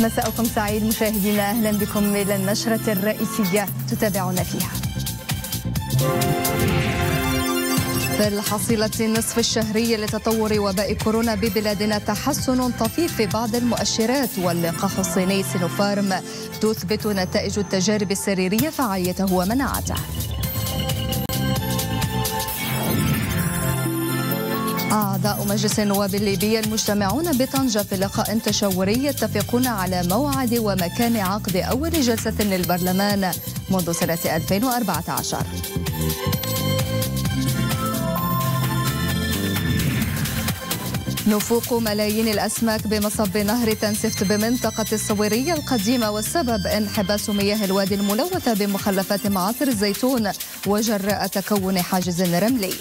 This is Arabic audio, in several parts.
مساءكم سعيد مشاهدينا اهلا بكم الى النشره الرئيسيه تتابعون فيها في الحصيلة النصف الشهري لتطور وباء كورونا ببلادنا تحسن طفيف في بعض المؤشرات واللقاح الصيني سينوفارم تثبت نتائج التجارب السريرية فعاليته ومناعته أعضاء مجلس النواب الليبي المجتمعون بطنجة في لقاء تشاوري يتفقون على موعد ومكان عقد أول جلسة للبرلمان منذ سنة 2014 نفوق ملايين الأسماك بمصب نهر تنسفت بمنطقة الصويرية القديمة والسبب انحباس مياه الوادي الملوثة بمخلفات معاصر الزيتون وجراء تكون حاجز رملي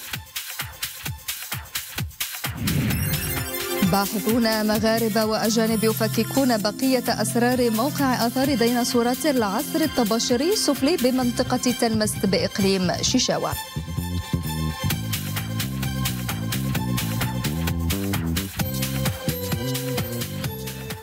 باحثون مغاربة وأجانب يفككون بقية أسرار موقع آثار ديناصورات العصر الطباشري السفلي بمنطقة تلمست بإقليم شيشاوا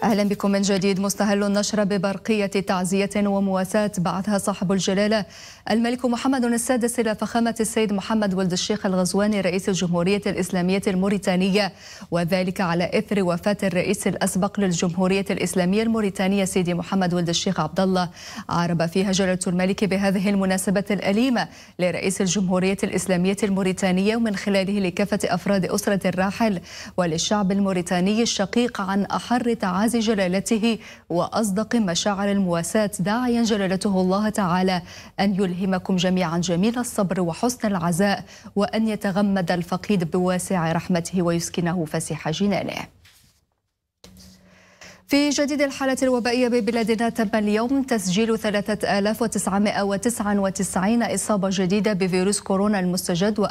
أهلا بكم من جديد مستهل النشر ببرقية تعزية ومواساة بعثها صاحب الجلالة الملك محمد السادس إلى فخامة السيد محمد ولد الشيخ الغزواني رئيس الجمهورية الإسلامية الموريتانية وذلك على إثر وفاة الرئيس الأسبق للجمهورية الإسلامية الموريتانية سيدي محمد ولد الشيخ عبد الله عرب فيها جلالة الملك بهذه المناسبة الأليمة لرئيس الجمهورية الإسلامية الموريتانية ومن خلاله لكافة أفراد أسرة الراحل وللشعب الموريتاني الشقيق عن أحر تعازي معز جلالته وأصدق مشاعر المواساة داعيا جلالته الله تعالى أن يلهمكم جميعا جميل الصبر وحسن العزاء وأن يتغمد الفقيد بواسع رحمته ويسكنه فسيح جنانه في جديد الحالة الوبائية ببلادنا تم اليوم تسجيل 3999 إصابة جديدة بفيروس كورونا المستجد و4118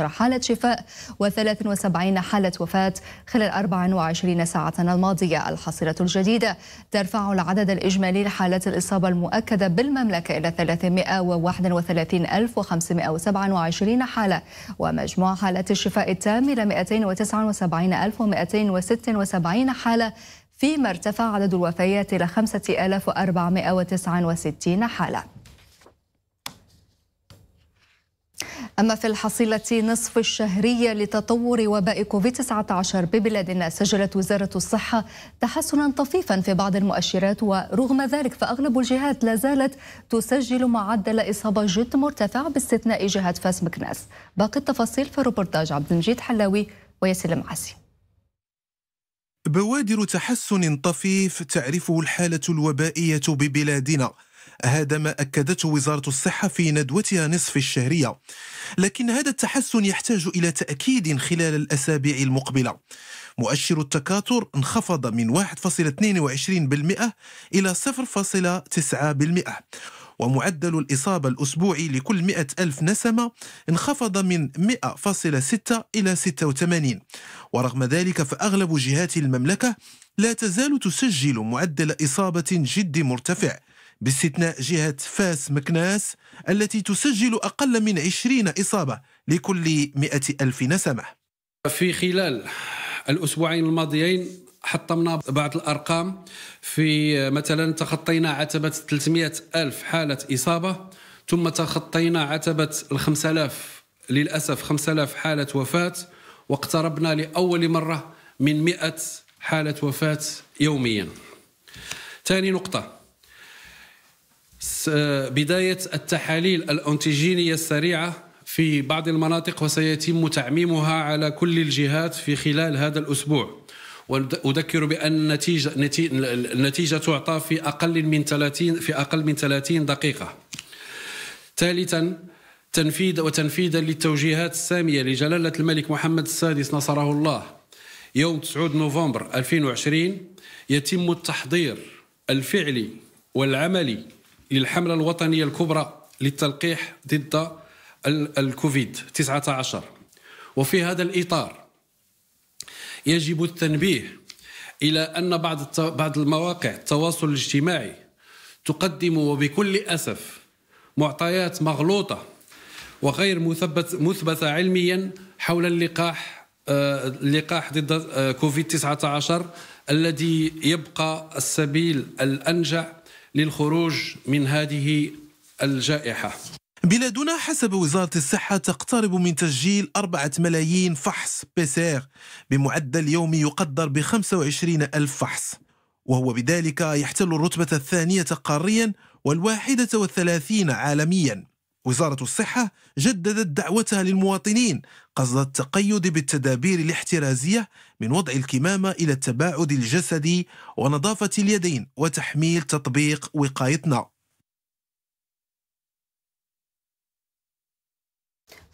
حالة شفاء و73 حالة وفاة خلال 24 ساعة الماضية الحصيلة الجديدة ترفع العدد الإجمالي لحالات الإصابة المؤكدة بالمملكة إلى 331527 حالة ومجموع حالات الشفاء التام إلى 279276 170 حالة فيما ارتفع عدد الوفيات إلى 5469 حالة أما في الحصيلة نصف الشهرية لتطور وباء كوفيد-19 ببلادنا سجلت وزارة الصحة تحسنا طفيفا في بعض المؤشرات ورغم ذلك فأغلب الجهات لا زالت تسجل معدل إصابة جد مرتفع باستثناء جهة فاس مكناس باقي التفاصيل في روبرتاج عبد المجيد حلاوي وياسر عسي بوادر تحسن طفيف تعرفه الحالة الوبائية ببلادنا هذا ما أكدته وزارة الصحة في ندوتها نصف الشهرية لكن هذا التحسن يحتاج إلى تأكيد خلال الأسابيع المقبلة مؤشر التكاثر انخفض من 1.22% إلى 0.9% ومعدل الإصابة الأسبوعي لكل 100 ألف نسمة انخفض من 100.6 إلى 86 ورغم ذلك فأغلب جهات المملكة لا تزال تسجل معدل إصابة جد مرتفع باستثناء جهة فاس مكناس التي تسجل أقل من 20 إصابة لكل 100 ألف نسمة في خلال الأسبوعين الماضيين حطمنا بعض الارقام في مثلا تخطينا عتبه 300 الف حاله اصابه ثم تخطينا عتبه ال 5000 للاسف 5000 حاله وفاه واقتربنا لاول مره من 100 حاله وفاه يوميا. ثاني نقطه بدايه التحاليل الانتيجينيه السريعه في بعض المناطق وسيتم تعميمها على كل الجهات في خلال هذا الاسبوع. واذكر بان النتيجه النتيجه تعطى في اقل من 30 في اقل من 30 دقيقه ثالثا تنفيذ وتنفيذا للتوجيهات الساميه لجلاله الملك محمد السادس نصره الله يوم 9 نوفمبر 2020 يتم التحضير الفعلي والعملي للحمله الوطنيه الكبرى للتلقيح ضد الكوفيد 19 وفي هذا الاطار يجب التنبيه إلى أن بعض بعض المواقع التواصل الاجتماعي تقدم وبكل أسف معطيات مغلوطة وغير مثبت مثبتة علميا حول اللقاح آه، اللقاح ضد آه، كوفيد 19 الذي يبقى السبيل الأنجع للخروج من هذه الجائحة بلادنا حسب وزارة الصحة تقترب من تسجيل 4 ملايين فحص بيسير بمعدل يومي يقدر ب 25 ألف فحص وهو بذلك يحتل الرتبة الثانية قاريا والواحدة والثلاثين عالميا وزارة الصحة جددت دعوتها للمواطنين قصد التقيد بالتدابير الاحترازية من وضع الكمامة إلى التباعد الجسدي ونظافة اليدين وتحميل تطبيق وقايتنا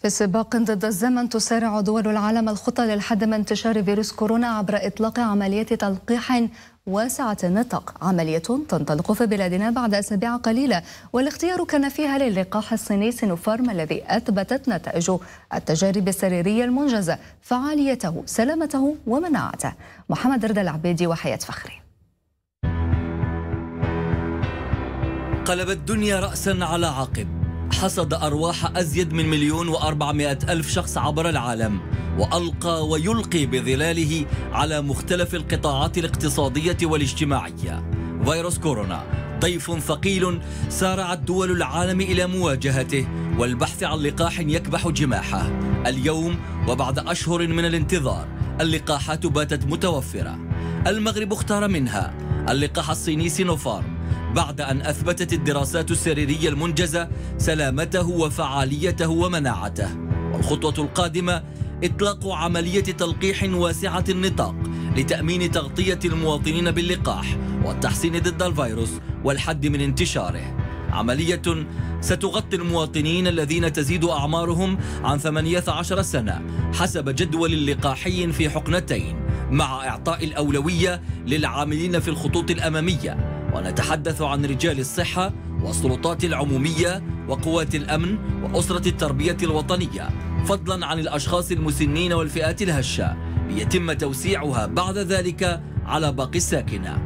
في سباق ضد الزمن تسارع دول العالم الخطى للحد من انتشار فيروس كورونا عبر إطلاق عمليات تلقيح واسعة النطاق عملية تنطلق في بلادنا بعد أسابيع قليلة والاختيار كان فيها للقاح الصيني سينوفارم الذي أثبتت نتائجه التجارب السريرية المنجزة فعاليته سلامته ومناعته محمد رضا العبيدي وحياة فخري قلبت الدنيا رأسا على عقب حصد أرواح أزيد من مليون وأربعمائة ألف شخص عبر العالم وألقى ويلقي بظلاله على مختلف القطاعات الاقتصادية والاجتماعية فيروس كورونا ضيف ثقيل سارعت دول العالم إلى مواجهته والبحث عن لقاح يكبح جماحه اليوم وبعد أشهر من الانتظار اللقاحات باتت متوفرة المغرب اختار منها اللقاح الصيني سينوفارم بعد أن أثبتت الدراسات السريرية المنجزة سلامته وفعاليته ومناعته والخطوة القادمة إطلاق عملية تلقيح واسعة النطاق لتأمين تغطية المواطنين باللقاح والتحسين ضد الفيروس والحد من انتشاره عملية ستغطي المواطنين الذين تزيد أعمارهم عن 18 سنة حسب جدول لقاحي في حقنتين مع إعطاء الأولوية للعاملين في الخطوط الأمامية ونتحدث عن رجال الصحة والسلطات العمومية وقوات الأمن وأسرة التربية الوطنية فضلا عن الأشخاص المسنين والفئات الهشة ليتم توسيعها بعد ذلك على باقي الساكنة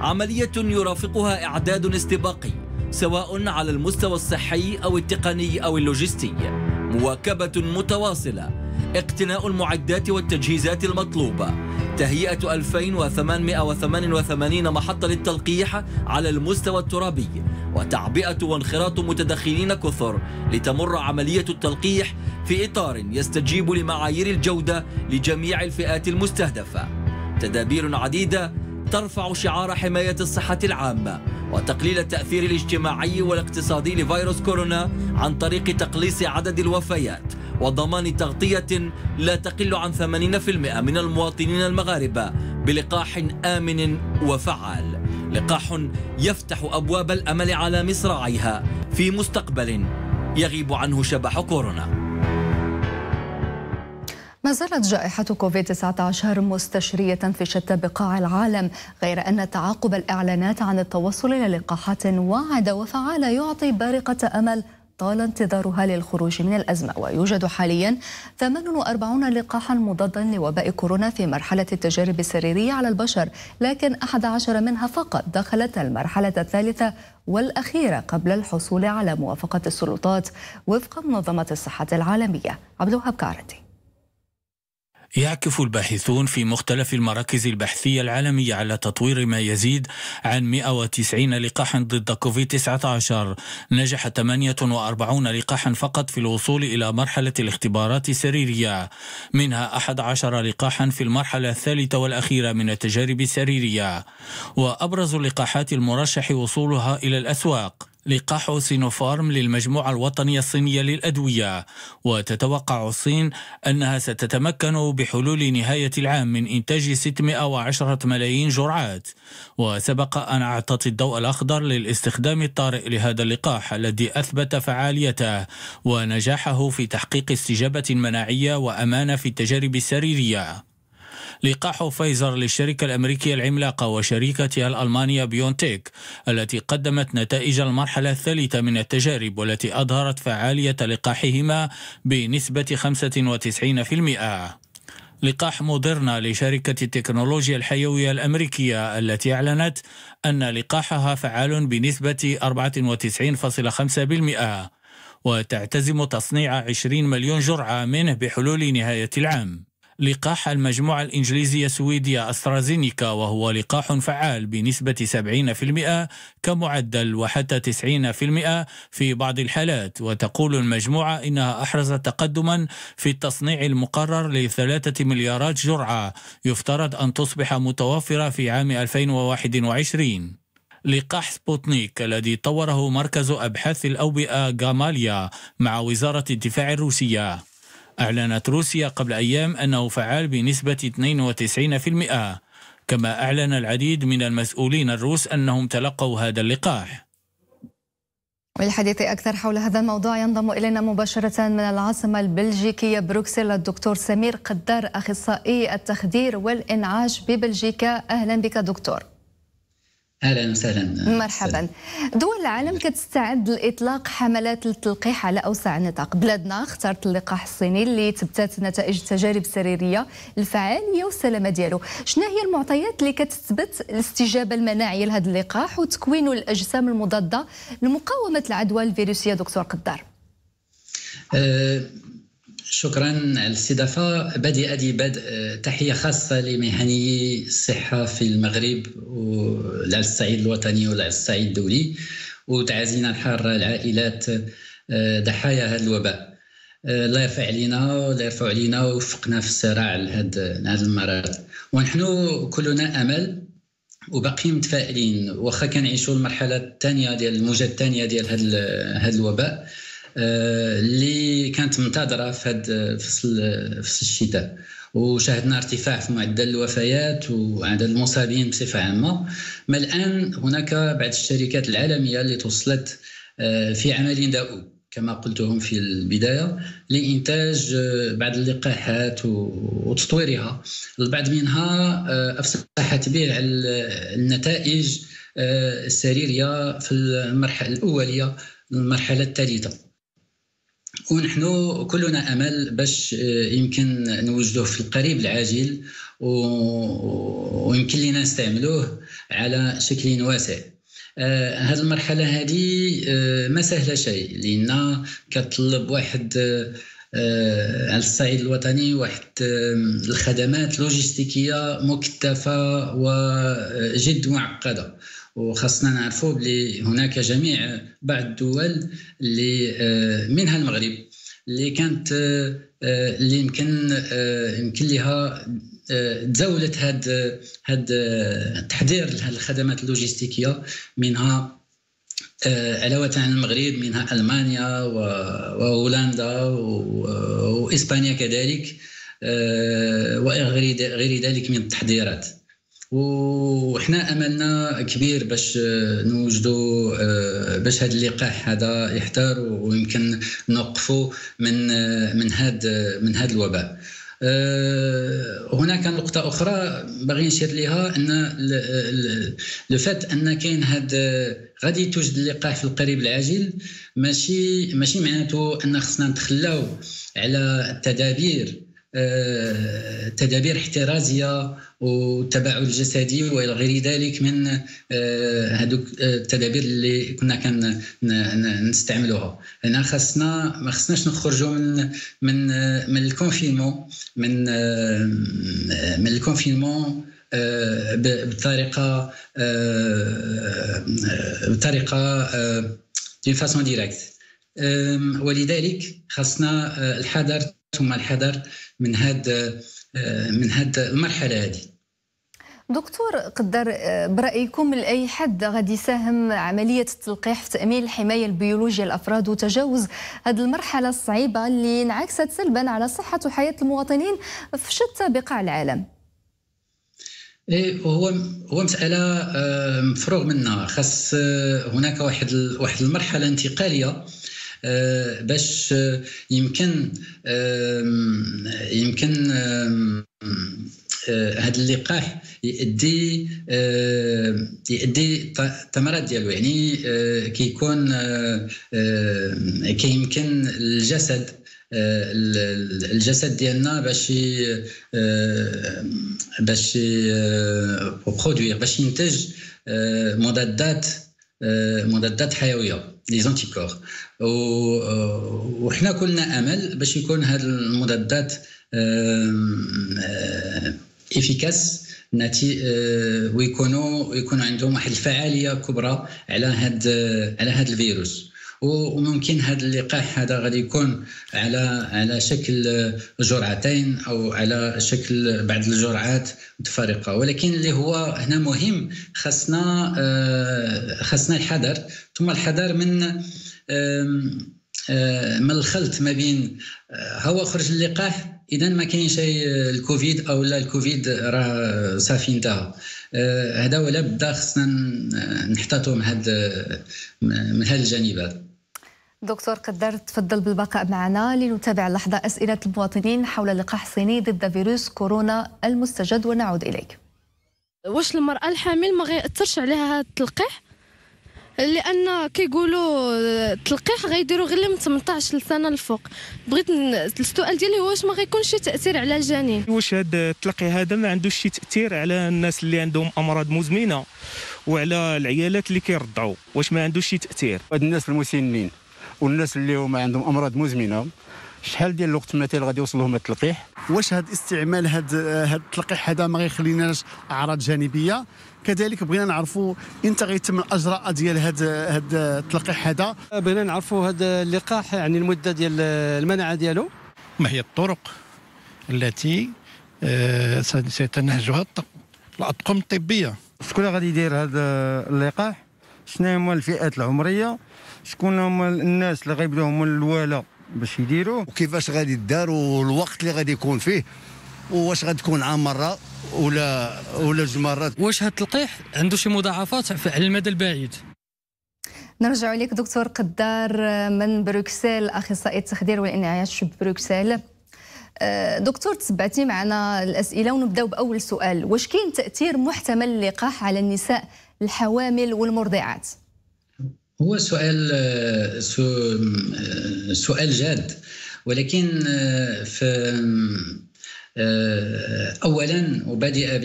عملية يرافقها إعداد استباقي سواء على المستوى الصحي أو التقني أو اللوجستي مواكبة متواصلة اقتناء المعدات والتجهيزات المطلوبة تهيئة 2888 محطة للتلقيح على المستوى الترابي وتعبئة وانخراط متدخلين كثر لتمر عملية التلقيح في إطار يستجيب لمعايير الجودة لجميع الفئات المستهدفة تدابير عديدة ترفع شعار حماية الصحة العامة وتقليل التأثير الاجتماعي والاقتصادي لفيروس كورونا عن طريق تقليص عدد الوفيات وضمان تغطية لا تقل عن 80% من المواطنين المغاربة بلقاح آمن وفعال لقاح يفتح أبواب الأمل على مصراعيها في مستقبل يغيب عنه شبح كورونا ما زالت جائحة كوفيد-19 مستشرية في شتى بقاع العالم غير أن تعاقب الإعلانات عن التوصل إلى لقاحات واعدة وفعالة يعطي بارقة أمل طال انتظارها للخروج من الأزمة ويوجد حاليا 48 لقاحا مضادا لوباء كورونا في مرحلة التجارب السريرية على البشر لكن 11 منها فقط دخلت المرحلة الثالثة والأخيرة قبل الحصول على موافقة السلطات وفق منظمة الصحة العالمية عبد الوهاب كارتي يعكف الباحثون في مختلف المراكز البحثية العالمية على تطوير ما يزيد عن 190 لقاحا ضد كوفيد-19 نجح 48 لقاحا فقط في الوصول إلى مرحلة الاختبارات السريرية منها 11 لقاحا في المرحلة الثالثة والأخيرة من التجارب السريرية وأبرز اللقاحات المرشح وصولها إلى الأسواق لقاح سينوفارم للمجموعة الوطنية الصينية للأدوية وتتوقع الصين أنها ستتمكن بحلول نهاية العام من إنتاج 610 ملايين جرعات وسبق أن أعطت الضوء الأخضر للاستخدام الطارئ لهذا اللقاح الذي أثبت فعاليته ونجاحه في تحقيق استجابة مناعية وأمانة في التجارب السريرية لقاح فايزر للشركة الأمريكية العملاقة وشركتها الألمانية بيونتيك التي قدمت نتائج المرحلة الثالثة من التجارب والتي أظهرت فعالية لقاحهما بنسبة 95%. لقاح موديرنا لشركة التكنولوجيا الحيوية الأمريكية التي أعلنت أن لقاحها فعال بنسبة 94.5% وتعتزم تصنيع 20 مليون جرعة منه بحلول نهاية العام لقاح المجموعة الإنجليزية السويدية أسترازينيكا وهو لقاح فعال بنسبة 70% كمعدل وحتى 90% في بعض الحالات وتقول المجموعة إنها أحرزت تقدما في التصنيع المقرر لثلاثة مليارات جرعة يفترض أن تصبح متوفرة في عام 2021 لقاح سبوتنيك الذي طوره مركز أبحاث الأوبئة غاماليا مع وزارة الدفاع الروسية أعلنت روسيا قبل أيام أنه فعال بنسبة 92% كما أعلن العديد من المسؤولين الروس أنهم تلقوا هذا اللقاح والحديث أكثر حول هذا الموضوع ينضم إلينا مباشرة من العاصمة البلجيكية بروكسل الدكتور سمير قدار أخصائي التخدير والإنعاش ببلجيكا أهلا بك دكتور اهلا وسهلا مرحبا دول العالم كتستعد لاطلاق حملات للتلقيح على اوسع نطاق بلادنا اختارت اللقاح الصيني اللي تبتات نتائج التجارب السريريه الفعاليه والسلامه ديالو شنو هي المعطيات اللي كتثبت الاستجابه المناعيه لهذا اللقاح وتكوين الاجسام المضاده لمقاومه العدوى الفيروسيه دكتور قدار أه، شكرا على الاستضافة بدي بدء تحية خاصة لمهنيي الصحة في المغرب وعلى الصعيد الوطني وعلى الصعيد الدولي وتعازينا الحارة العائلات آه، ضحايا هذا الوباء الله يرفع علينا الله يرفع علينا ووفقنا في الصراع لهذا المرض ونحن كلنا امل وباقيين متفائلين واخا كنعيشوا المرحله الثانيه ديال الموجه الثانيه ديال هذا الوباء آه، اللي كانت منتظره في هذا فصل فصل الشتاء وشاهدنا ارتفاع في معدل الوفيات وعدد المصابين بصفه عامه ما الان هناك بعض الشركات العالميه اللي توصلت آه، في عمل دؤوب كما قلتهم في البداية لإنتاج آه، بعض اللقاحات وتطويرها البعض منها أفصحت به على النتائج السريرية في المرحلة الأولية المرحلة الثالثة ونحن كلنا امل باش آه، يمكن نوجدوه في القريب العاجل ويمكن لنا نستعملوه على شكل واسع آه هذه المرحله هذه آه ما سهله شيء لان كتطلب واحد آه،, آه على الصعيد الوطني واحد الخدمات لوجستيكيه مكتفه وجد معقده وخاصنا نعرفوا بلي هناك جميع بعض الدول اللي آه، منها المغرب اللي كانت آه، آه، اللي يمكن يمكن لها تزاولت هاد هاد تحضير هاد الخدمات اللوجستيكيه منها علاوة عن المغرب منها ألمانيا وهولندا وإسبانيا كذلك وغير ذلك من التحضيرات وحنا املنا كبير باش آه، نوجدوا آه، باش هذا اللقاح هذا يحتار ويمكن نوقفوا من آه، من هذا من هذا الوباء هناك نقطة أخرى باغي نشير لها أن لفات أن كاين هاد غادي توجد اللقاح في القريب العاجل ماشي ماشي معناته أن خصنا نتخلاو على التدابير آه، تدابير احترازيه والتباعد الجسدي والى غير ذلك من آه، هذوك آه، التدابير اللي كنا كان نستعملوها هنا خصنا ما خصناش نخرجوا من من من الكونفينمون من من الكونفينمون بطريقه بطريقه دون فاسون ديريكت ولذلك خصنا الحذر ثم الحذر من هذا من هذا المرحله هذه دكتور قدر برايكم لاي حد غادي يساهم عمليه التلقيح في تامين الحمايه البيولوجيه للافراد وتجاوز هذه المرحله الصعيبه اللي انعكست سلبا على صحه وحياه المواطنين في شتى بقاع العالم إيه، هو هو مساله آه، مفروغ منها خاص آه، هناك واحد واحد المرحله انتقاليه آه، باش آه، يمكن آه، يمكن هذا اللقاح يؤدي يؤدي الثمرات ديالو يعني كيكون كيمكن الجسد الجسد ديالنا باش باش برودوي باش ينتج مضادات مضادات حيويه لي زونتيكور وحنا آه، كلنا امل باش يكون هذه المضادات آه، افيكاس ناتي آه، ويكونوا يكون عندهم واحد الفعاليه كبرى على هاد على هاد الفيروس وممكن هذا اللقاح هذا غادي يكون على على شكل جرعتين او على شكل بعض الجرعات متفرقه ولكن اللي هو هنا مهم خاصنا خاصنا الحذر ثم الحذر من من أه، الخلط ما بين أه، هو خرج اللقاح اذا ما كاينش أه، الكوفيد او لا الكوفيد راه صافي انتهى هذا ولا بدا خصنا نحتاطوا من هذا من هذا الجانب دكتور قدر تفضل بالبقاء معنا لنتابع اللحظة أسئلة المواطنين حول اللقاح الصيني ضد فيروس كورونا المستجد ونعود إليك واش المرأة الحامل ما غيأثرش عليها هذا التلقيح؟ لان كيقولوا التلقيح غيديروا غير من 18 سنه الفوق بغيت السؤال ديالي هو واش ما غيكونش شي تاثير على الجنين واش هذا التلقيح هذا ما عندوش شي تاثير على الناس اللي عندهم امراض مزمنه وعلى العيالات اللي كيرضعوا واش ما عندوش شي تاثير هاد الناس المسنين والناس اللي هما عندهم امراض مزمنه شحال ديال الوقت مثلا غادي يوصل لهم التلقيح واش هذا استعمال هذا هاد التلقيح هذا ما غيخليناش اعراض جانبيه كذلك بغينا نعرفوا امتى غيتم الاجراء ديال هذا هاد التلقيح هذا بغينا نعرفوا هذا اللقاح يعني المده ديال المناعه ديالو ما هي الطرق التي آه، سيتنهجها الاطقم الطبيه شكون غادي يدير هذا اللقاح شنو هما الفئات العمريه شكون هما الناس اللي غيبداو هما الولاء باش يديروا وكيفاش غادي دار والوقت اللي غادي يكون فيه واش غتكون عام مره ولا ولا جوج مرات واش هاد التلقيح عنده شي مضاعفات على المدى البعيد نرجع لك دكتور قدار من بروكسل اخصائي التخدير والانعاش بروكسل أه، دكتور تبعتي معنا الاسئله ونبداو باول سؤال واش كاين تاثير محتمل اللقاح على النساء الحوامل والمرضعات هو سؤال سؤال جاد ولكن في اولا وبادئ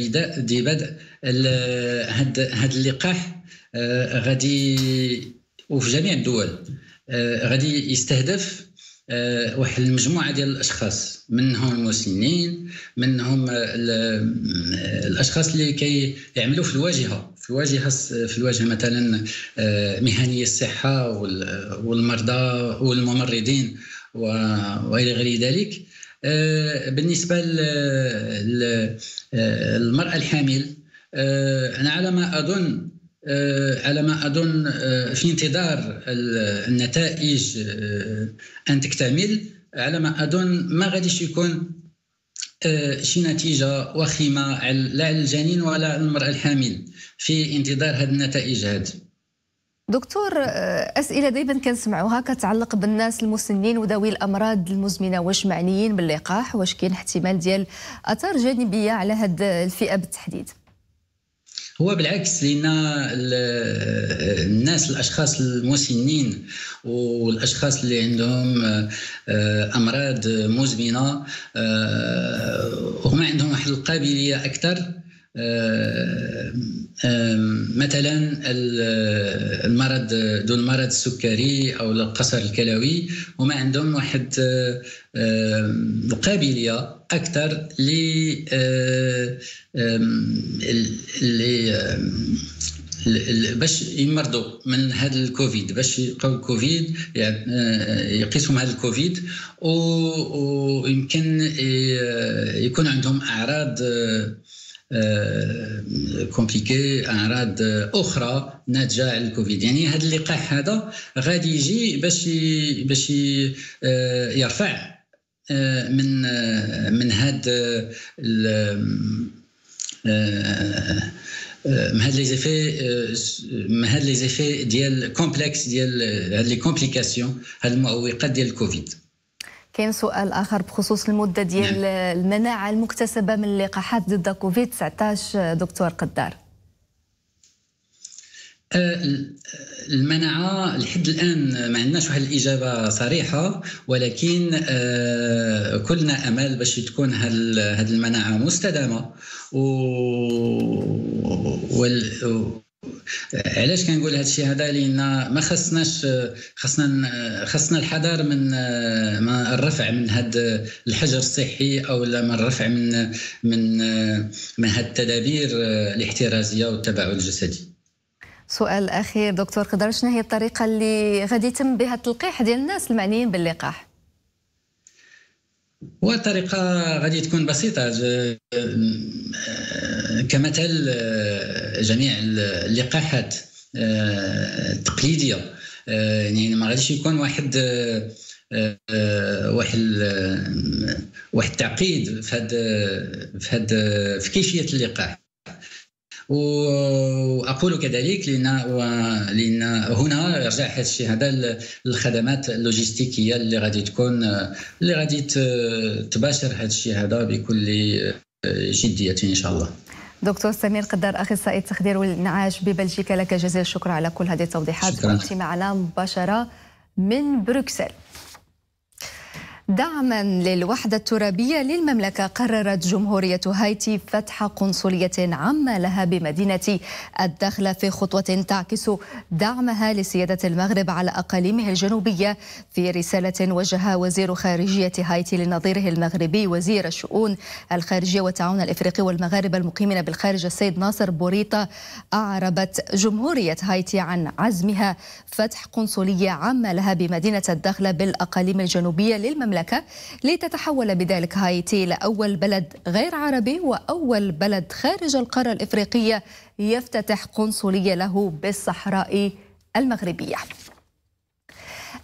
ببدء هذا اللقاح غادي وفي جميع الدول غادي يستهدف واحد المجموعه ديال الاشخاص منهم المسنين منهم الاشخاص اللي كي يعملوا في الواجهه في الواجهه في الواجهه مثلا آه، مهنيه الصحه والمرضى والممرضين والى غير ذلك آه، بالنسبه للمراه آه، الحامل انا على ما اظن على ما اظن في انتظار النتائج ان تكتمل على ما اظن ما غاديش يكون آه، شي نتيجه وخيمه لا على الجنين ولا على المراه الحامل في انتظار هذه النتائج هذه دكتور آه، اسئله دائما كنسمعوها كتعلق بالناس المسنين وذوي الامراض المزمنه واش معنيين باللقاح واش كاين احتمال ديال اثار جانبيه على هذه الفئه بالتحديد هو بالعكس لان الناس الاشخاص المسنين والاشخاص اللي عندهم آه، امراض مزمنه آه، هما عندهم واحد القابليه اكثر آه، آه، مثلا آه، المرض دون مرض السكري او القصر الكلوي هما عندهم واحد القابليه اكثر ل باش يمرضوا من هذا الكوفيد باش يقاو الكوفيد يعني يقيسهم هذا الكوفيد ويمكن يكون عندهم اعراض كومبليكي آه، اعراض اخرى ناتجه على الكوفيد يعني هذا اللقاح هذا غادي يجي باش باش آه، يرفع آه، من من هاد من هاد لي زيفي من هاد لي زيفي ديال كومبلكس ديال هاد لي كومبليكاسيون هاد المعوقات ديال الكوفيد كاين سؤال اخر بخصوص المده ديال نعم. المناعه المكتسبه من اللقاحات ضد كوفيد 19 دكتور قدار أه، المناعة لحد الآن ما عندناش واحد الإجابة صريحة ولكن أه، كلنا أمل باش تكون هذه المناعة مستدامة و علاش كنقول هذا الشيء هذا لان ما خصناش خصنا خصنا الحذر من من الرفع من هذا الحجر الصحي او من الرفع من من من هذه التدابير الاحترازيه والتباعد الجسدي سؤال اخير دكتور قدر شنو هي الطريقه اللي غادي يتم بها التلقيح ديال الناس المعنيين باللقاح والطريقة غادي تكون بسيطة آه، كمثل آه، جميع اللقاحات آه، التقليدية يعني ما غاديش يكون واحد واحد واحد التعقيد في هاد في هاد في كيفية اللقاح واقول كذلك لان لان هنا يرجع هذا الشيء هذا للخدمات اللوجستيكيه اللي غادي تكون اللي غادي تباشر هذا الشيء هذا بكل آه، جديه ان شاء الله دكتور سمير قدار اخصائي التخدير والانعاش ببلجيكا لك جزيل الشكر على كل هذه التوضيحات كنت معنا مباشره من بروكسل دعما للوحدة الترابية للمملكة قررت جمهورية هايتي فتح قنصلية عامة لها بمدينة الدخلة في خطوة تعكس دعمها لسيادة المغرب على أقاليمه الجنوبية في رسالة وجهها وزير خارجية هايتي لنظيره المغربي وزير الشؤون الخارجية والتعاون الإفريقي والمغاربة المقيمين بالخارج السيد ناصر بوريطة أعربت جمهورية هايتي عن عزمها فتح قنصلية عامة لها بمدينة الدخلة بالأقاليم الجنوبية للمملكة المملكة لتتحول بذلك هايتي لأول بلد غير عربي وأول بلد خارج القارة الإفريقية يفتتح قنصلية له بالصحراء المغربية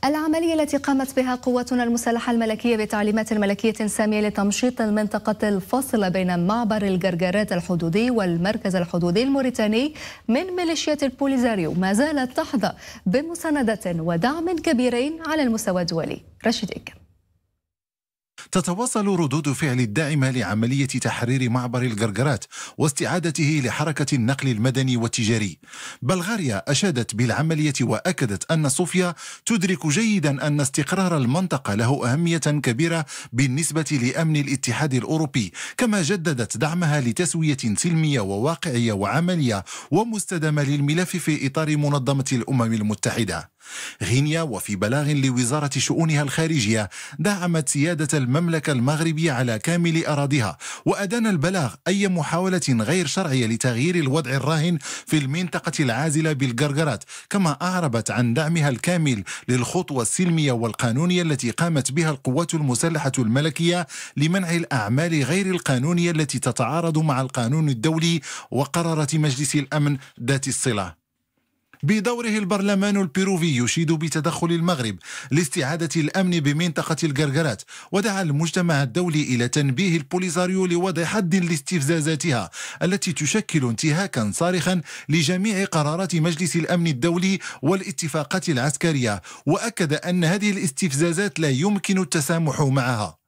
العملية التي قامت بها قواتنا المسلحة الملكية بتعليمات ملكية سامية لتمشيط المنطقة الفاصلة بين معبر الجرجرات الحدودي والمركز الحدودي الموريتاني من ميليشيات البوليزاريو ما زالت تحظى بمساندة ودعم كبيرين على المستوى الدولي رشيد إكم. تتواصل ردود فعل الداعمة لعملية تحرير معبر القرقرات واستعادته لحركة النقل المدني والتجاري بلغاريا أشادت بالعملية وأكدت أن صوفيا تدرك جيدا أن استقرار المنطقة له أهمية كبيرة بالنسبة لأمن الاتحاد الأوروبي كما جددت دعمها لتسوية سلمية وواقعية وعملية ومستدامة للملف في إطار منظمة الأمم المتحدة غينيا وفي بلاغ لوزارة شؤونها الخارجية دعمت سيادة المملكة المغربية على كامل أراضيها وأدان البلاغ أي محاولة غير شرعية لتغيير الوضع الراهن في المنطقة العازلة بالقرقرات كما أعربت عن دعمها الكامل للخطوة السلمية والقانونية التي قامت بها القوات المسلحة الملكية لمنع الأعمال غير القانونية التي تتعارض مع القانون الدولي وقرارة مجلس الأمن ذات الصلة بدوره البرلمان البيروفي يشيد بتدخل المغرب لاستعادة الأمن بمنطقة الجرجرات ودعا المجتمع الدولي إلى تنبيه البوليزاريو لوضع حد لاستفزازاتها التي تشكل انتهاكا صارخا لجميع قرارات مجلس الأمن الدولي والاتفاقات العسكرية وأكد أن هذه الاستفزازات لا يمكن التسامح معها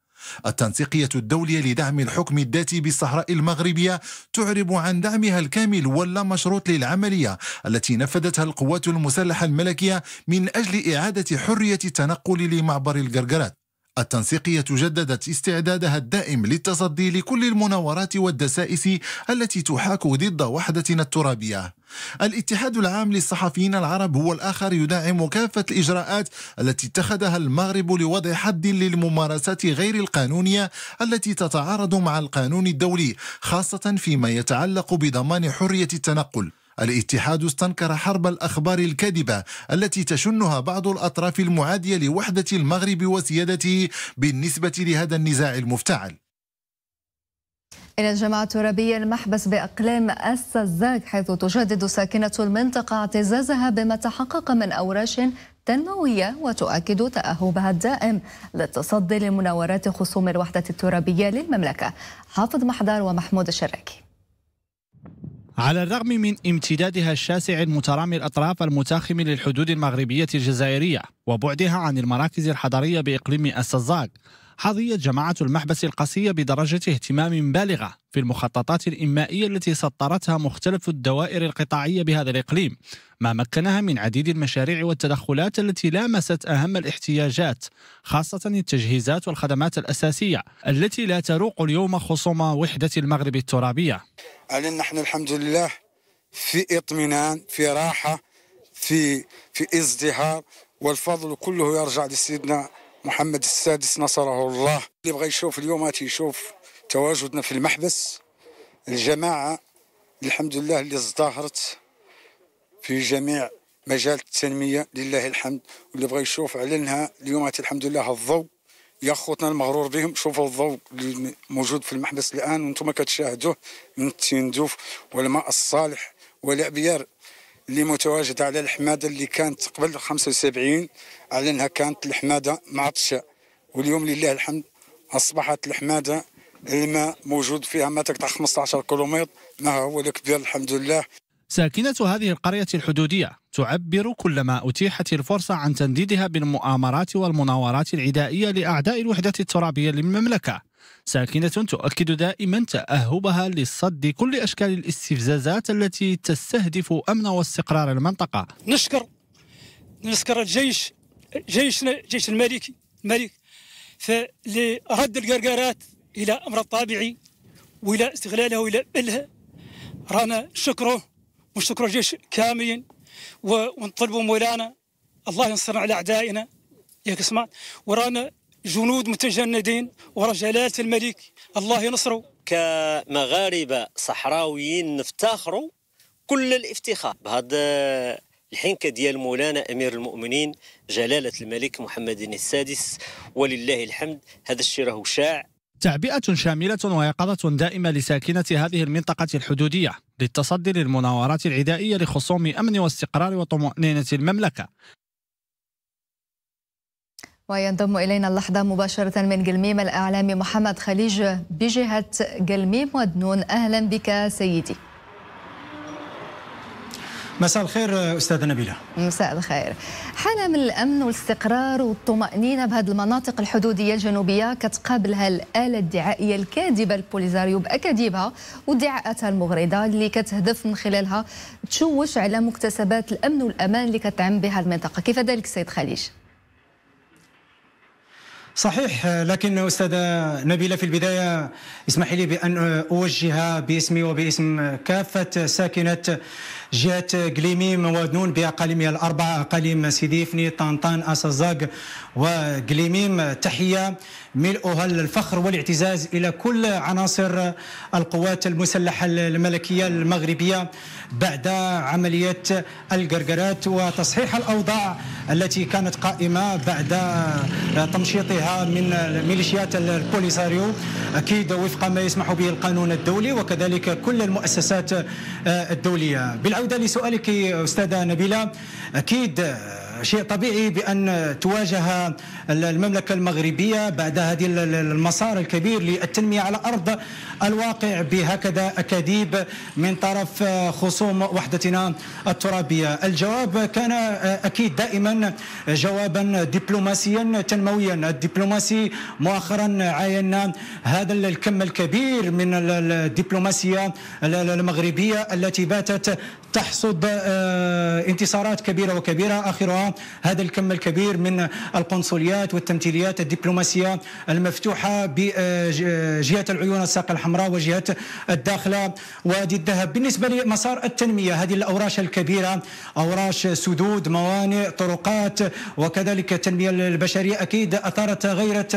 التنسيقية الدولية لدعم الحكم الذاتي بالصحراء المغربية تعرب عن دعمها الكامل ولا مشروط للعملية التي نفذتها القوات المسلحة الملكية من أجل إعادة حرية التنقل لمعبر القرقرات التنسيقية جددت استعدادها الدائم للتصدي لكل المناورات والدسائس التي تحاك ضد وحدتنا الترابية. الاتحاد العام للصحفيين العرب هو الآخر يدعم كافة الإجراءات التي اتخذها المغرب لوضع حد للممارسات غير القانونية التي تتعارض مع القانون الدولي خاصة فيما يتعلق بضمان حرية التنقل. الاتحاد استنكر حرب الأخبار الكاذبة التي تشنها بعض الأطراف المعادية لوحدة المغرب وسيادته بالنسبة لهذا النزاع المفتعل إلى الجماعة الترابية المحبس بأقليم السزاك حيث تجدد ساكنة المنطقة اعتزازها بما تحقق من أوراش تنموية وتؤكد تأهبها الدائم للتصدي لمناورات خصوم الوحدة الترابية للمملكة حافظ محضار ومحمود الشراكي على الرغم من امتدادها الشاسع المترامي الأطراف المتاخم للحدود المغربية الجزائرية وبعدها عن المراكز الحضرية بإقليم السزاق حظيت جماعة المحبس القصية بدرجة اهتمام بالغة في المخططات الإنمائية التي سطرتها مختلف الدوائر القطاعية بهذا الإقليم ما مكنها من عديد المشاريع والتدخلات التي لامست أهم الاحتياجات خاصة التجهيزات والخدمات الأساسية التي لا تروق اليوم خصوم وحدة المغرب الترابية علينا نحن الحمد لله في اطمئنان في راحة في في ازدهار والفضل كله يرجع لسيدنا محمد السادس نصره الله اللي بغى يشوف اليوم غادي يشوف تواجدنا في المحبس الجماعة الحمد لله اللي ازدهرت في جميع مجال التنمية لله الحمد واللي بغى يشوف علنها اليوم الحمد لله الضوء يا خوتنا المغرور بهم شوفوا الضوء اللي موجود في المحبس الان وانتم كتشاهدوه من التندوف والماء الصالح والابيار اللي متواجده على الحماده اللي كانت قبل 75 على انها كانت الحماده ما واليوم لله الحمد اصبحت الحماده الماء موجود فيها ما تقطع 15 كيلومتر ما هو الكبير الحمد لله ساكنة هذه القرية الحدودية تعبر كلما أتيحت الفرصة عن تنديدها بالمؤامرات والمناورات العدائية لأعداء الوحدة الترابية للمملكة ساكنة تؤكد دائما تأهبها لصد كل أشكال الاستفزازات التي تستهدف أمن واستقرار المنطقة نشكر نشكر الجيش جيشنا جيش الملك الملك فلرد القرقارات الى امر الطابعي والى استغلاله والى بلها رانا نشكره ونشكره جيش كامل ونطلبوا مولانا الله ينصرنا على اعدائنا ياك سمعت ورانا جنود متجندين ورجالات جلاله الملك الله ينصره كمغاربه صحراويين نفتخروا كل الافتخار بهذا الحنكة ديال مولانا أمير المؤمنين جلالة الملك محمد السادس ولله الحمد هذا الشيء راهو شاع تعبئة شاملة ويقظة دائمة لساكنة هذه المنطقة الحدودية للتصدي للمناورات العدائية لخصوم أمن واستقرار وطمأنينة المملكة وينضم إلينا اللحظة مباشرة من قلميم الإعلامي محمد خليج بجهة قلميم ودنون أهلا بك سيدي مساء الخير أستاذة نبيلة مساء الخير حالة من الأمن والاستقرار والطمأنينة بهذه المناطق الحدودية الجنوبية كتقابلها الآلة الدعائية الكاذبة البوليزاريو بأكاذيبها وادعاءاتها المغرضة اللي كتهدف من خلالها تشوش على مكتسبات الأمن والأمان اللي كتعم بها المنطقة كيف ذلك سيد خليج؟ صحيح لكن أستاذة نبيلة في البداية اسمحي لي بأن أوجه باسمي وباسم كافة ساكنة جهه قليميم ودنون باقاليم الاربعه اقاليم سيدي فني طنطان اسزاق وقليميم تحيه ملؤها الفخر والاعتزاز الى كل عناصر القوات المسلحه الملكيه المغربيه بعد عملية القرقرات وتصحيح الأوضاع التي كانت قائمة بعد تمشيطها من ميليشيات البوليساريو أكيد وفق ما يسمح به القانون الدولي وكذلك كل المؤسسات الدولية بالعودة لسؤالك أستاذة نبيلة أكيد شيء طبيعي بأن تواجه المملكة المغربية بعد هذه المسار الكبير للتنمية على أرض الواقع بهكذا أكاذيب من طرف خصوم وحدتنا الترابية الجواب كان أكيد دائما جوابا دبلوماسيا تنمويا الدبلوماسي مؤخرا عاينا هذا الكم الكبير من الدبلوماسية المغربية التي باتت تحصد آه، انتصارات كبيرة وكبيرة آخرها هذا الكم الكبير من القنصليات والتمثيليات الدبلوماسية المفتوحة بجهة العيون الساق الحمراء وجهة الداخلة وادي الذهب بالنسبة لمسار التنمية هذه الأوراش الكبيرة أوراش سدود موانئ طرقات وكذلك التنمية البشرية أكيد أثارت غيرة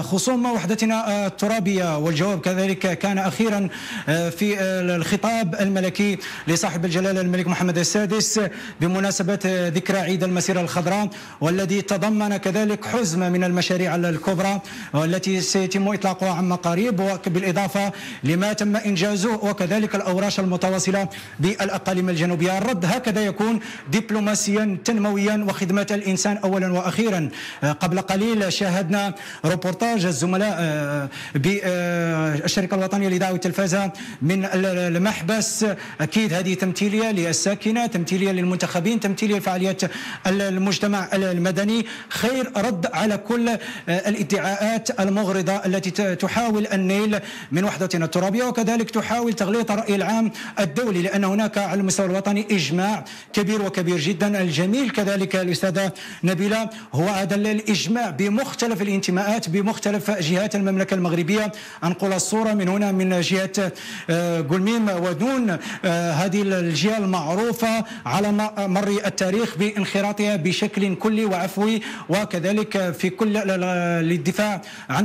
خصوم وحدتنا الترابية والجواب كذلك كان أخيرا آه، في آه، الخطاب الملكي لصاحب الجلالة الملك محمد السادس بمناسبة آه، ذكرى عيد المسيرة الخضراء والذي تضمن كذلك حزمة من المشاريع الكبرى والتي سيتم إطلاقها عما قريب بالإضافة لما تم إنجازه وكذلك الأوراش المتواصلة بالأقاليم الجنوبية الرد هكذا يكون دبلوماسيا تنمويا وخدمة الإنسان أولا وأخيرا آه، قبل قليل شاهدنا روبورتاج الزملاء آه، بالشركة آه، الوطنية لدعوة التلفاز من المحبس أكيد هذه تمثيلية للساكنة تمثيلية للمنتخبين تمثيلية لفعاليات المجتمع المدني خير رد على كل آه، الادعاءات المغرضة التي تحاول النيل من وحدتنا الترابية وكذلك تحاول تغليط الرأي العام الدولي لأن هناك على المستوى الوطني إجماع كبير وكبير جدا الجميل كذلك الأستاذة نبيلة هو هذا الإجماع بمختلف الانتماءات بمختلف جهات المملكة المغربية أنقل الصورة من هنا من جهة آه، قلميم ودون آه، هذه الجهة المعروفة على مر التاريخ بانخراط الديمقراطية بشكل كلي وعفوي وكذلك في كل للدفاع عن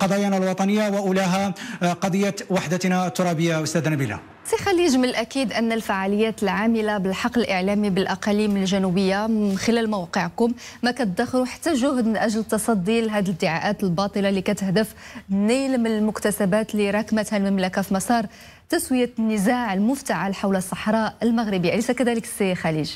قضايانا الوطنية وأولاها آه، قضية وحدتنا الترابية استاذ نبيلة سي خليج من الأكيد أن الفعاليات العاملة بالحقل الإعلامي بالأقاليم الجنوبية من خلال موقعكم ما كتدخروا حتى جهد من أجل التصدي لهذه الادعاءات الباطلة اللي كتهدف نيل من المكتسبات اللي راكمتها المملكة في مسار تسوية النزاع المفتعل حول الصحراء المغربية أليس كذلك سي خليج؟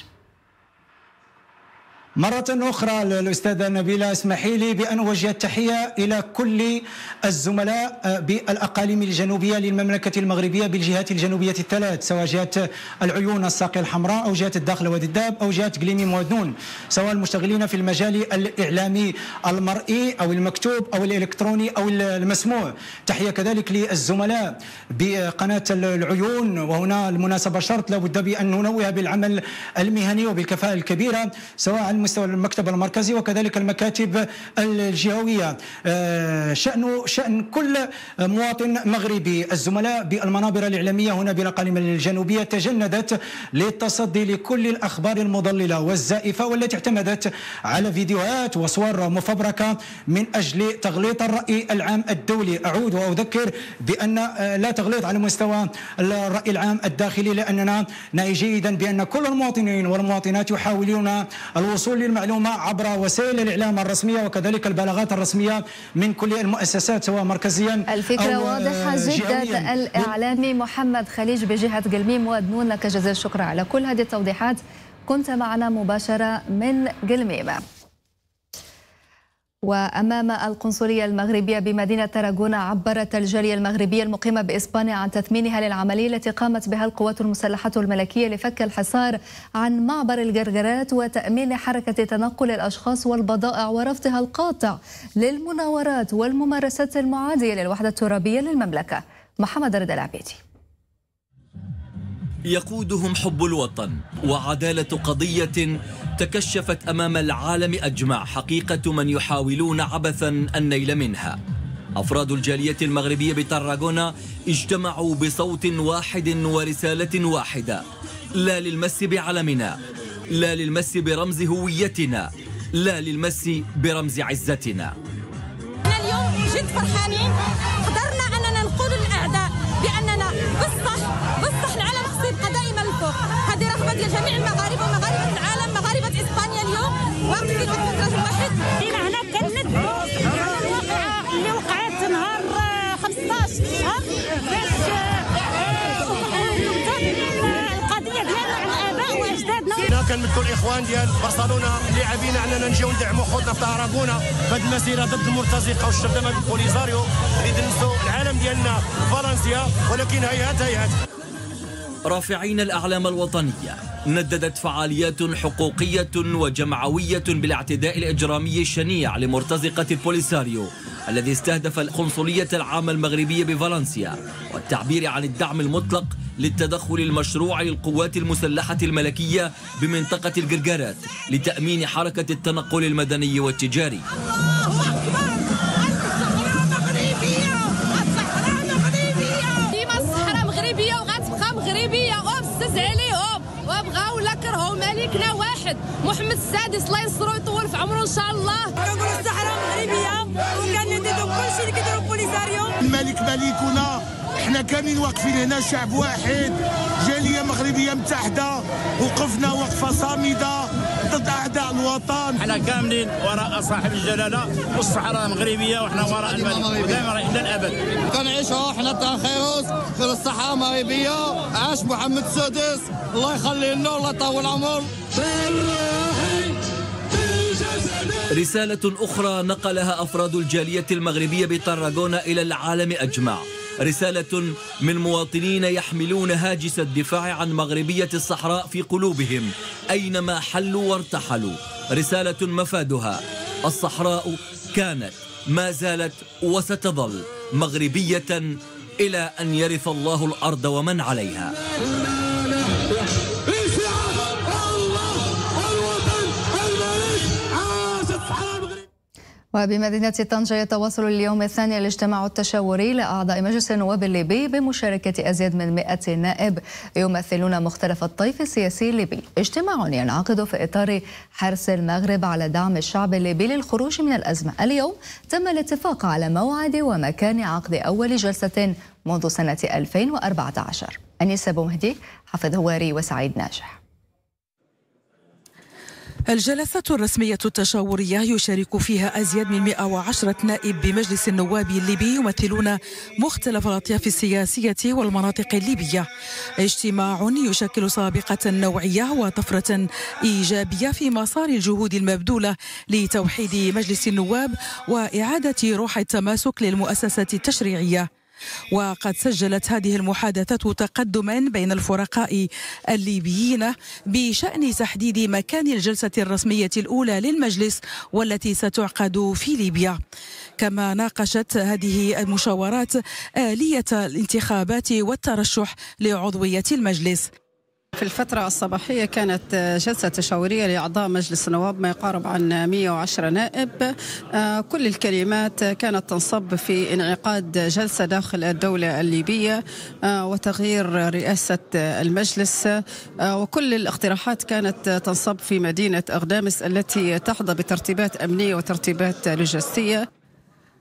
مرة أخرى للأستاذة نبيلة اسمحي لي بأن أوجه التحية إلى كل الزملاء آه، بالأقاليم الجنوبية للمملكة المغربية بالجهات الجنوبية الثلاث سواء جهة العيون الساقية الحمراء أو جهة الداخل وادي الداب أو جهة قليمي موادون سواء المشتغلين في المجال الإعلامي المرئي أو المكتوب أو الإلكتروني أو المسموع تحية كذلك للزملاء بقناة العيون وهنا المناسبة شرط لابد بأن ننوه بالعمل المهني وبالكفاءة الكبيرة سواء مستوى المكتب المركزي وكذلك المكاتب الجهوية آه، شأن شأن كل مواطن مغربي الزملاء بالمنابر الإعلامية هنا بالأقاليم الجنوبية تجندت للتصدي لكل الأخبار المضللة والزائفة والتي اعتمدت على فيديوهات وصور مفبركة من أجل تغليط الرأي العام الدولي أعود وأذكر بأن آه، لا تغليط على مستوى الرأي العام الداخلي لأننا نعي جيدا بأن كل المواطنين والمواطنات يحاولون الوصول الوصول للمعلومة عبر وسائل الإعلام الرسمية وكذلك البلاغات الرسمية من كل المؤسسات سواء مركزيا الفكرة أو آه، واضحة جدا الإعلامي محمد خليج بجهة قلميم ودنون لك جزيل الشكر على كل هذه التوضيحات كنت معنا مباشرة من قلميم وأمام القنصلية المغربية بمدينة تراغونا عبرت الجالية المغربية المقيمة بإسبانيا عن تثمينها للعملية التي قامت بها القوات المسلحة الملكية لفك الحصار عن معبر الجرجرات وتأمين حركة تنقل الأشخاص والبضائع ورفضها القاطع للمناورات والممارسات المعادية للوحدة الترابية للمملكة محمد رضا العبيدي يقودهم حب الوطن وعدالة قضية تكشفت أمام العالم أجمع حقيقة من يحاولون عبثا النيل منها أفراد الجالية المغربية بتراغونا اجتمعوا بصوت واحد ورسالة واحدة لا للمس بعلمنا لا للمس برمز هويتنا لا للمس برمز عزتنا اليوم جد فرحانين ديال جميع المغاربه ومغاربه العالم مغاربه اسبانيا اليوم واقفين واحد المدرج واحد هنا الواقعه اللي وقعت نهار 15 شهر باش هنا كنمدوا الاخوان ديال برشلونه اللاعبين اننا نجيو ندعموا خوتنا في طهرابونا في هذه المسيره ضد المرتزقه والشرده والشردمه البوليزاريو اللي دنسوا العالم ديالنا فرنسيا ولكن هيهات هيهات رافعين الأعلام الوطنية نددت فعاليات حقوقية وجمعوية بالاعتداء الإجرامي الشنيع لمرتزقة البوليساريو الذي استهدف القنصلية العامة المغربية بفالنسيا والتعبير عن الدعم المطلق للتدخل المشروع للقوات المسلحة الملكية بمنطقة الجرجارات لتأمين حركة التنقل المدني والتجاري واحد محمد السادس الله ينصرو ويطول في عمره ان شاء الله الصحراء المغربيه وكان يديروا كل شيء اللي كيديروا البوليس الملك ملكنا احنا كاملين واقفين هنا شعب واحد جاليه مغربيه متحده وقفنا وقفه صامده ضد اعداء الوطن احنا كاملين وراء صاحب الجلاله والصحراء المغربيه وحنا وراء المغرب ودائما الى الابد كنعيشوا حنا تاع خيروس في الصحراء المغربيه عاش محمد السادس الله يخلي لنا الله يطول عمره رسالة أخرى نقلها أفراد الجالية المغربية بطرغونة إلى العالم أجمع رسالة من مواطنين يحملون هاجس الدفاع عن مغربية الصحراء في قلوبهم أينما حلوا وارتحلوا رسالة مفادها الصحراء كانت ما زالت وستظل مغربية إلى أن يرث الله الأرض ومن عليها وبمدينة طنجة يتواصل اليوم الثاني الاجتماع التشاوري لأعضاء مجلس النواب الليبي بمشاركة أزيد من 100 نائب يمثلون مختلف الطيف السياسي الليبي اجتماع ينعقد في إطار حرص المغرب على دعم الشعب الليبي للخروج من الأزمة اليوم تم الاتفاق على موعد ومكان عقد أول جلسة منذ سنة 2014 أنيسة بومهدي حفظ هواري وسعيد ناجح الجلسة الرسمية التشاورية يشارك فيها أزيد من 110 نائب بمجلس النواب الليبي يمثلون مختلف الأطياف السياسية والمناطق الليبية اجتماع يشكل سابقة نوعية وطفرة إيجابية في مسار الجهود المبذولة لتوحيد مجلس النواب وإعادة روح التماسك للمؤسسة التشريعية وقد سجلت هذه المحادثات تقدما بين الفرقاء الليبيين بشأن تحديد مكان الجلسة الرسمية الأولى للمجلس والتي ستعقد في ليبيا كما ناقشت هذه المشاورات آلية الانتخابات والترشح لعضوية المجلس في الفترة الصباحية كانت جلسة تشاورية لأعضاء مجلس النواب ما يقارب عن 110 نائب آه، كل الكلمات كانت تنصب في انعقاد جلسة داخل الدولة الليبية آه، وتغيير رئاسة المجلس آه، وكل الاقتراحات كانت تنصب في مدينة أغدامس التي تحظى بترتيبات أمنية وترتيبات لوجستية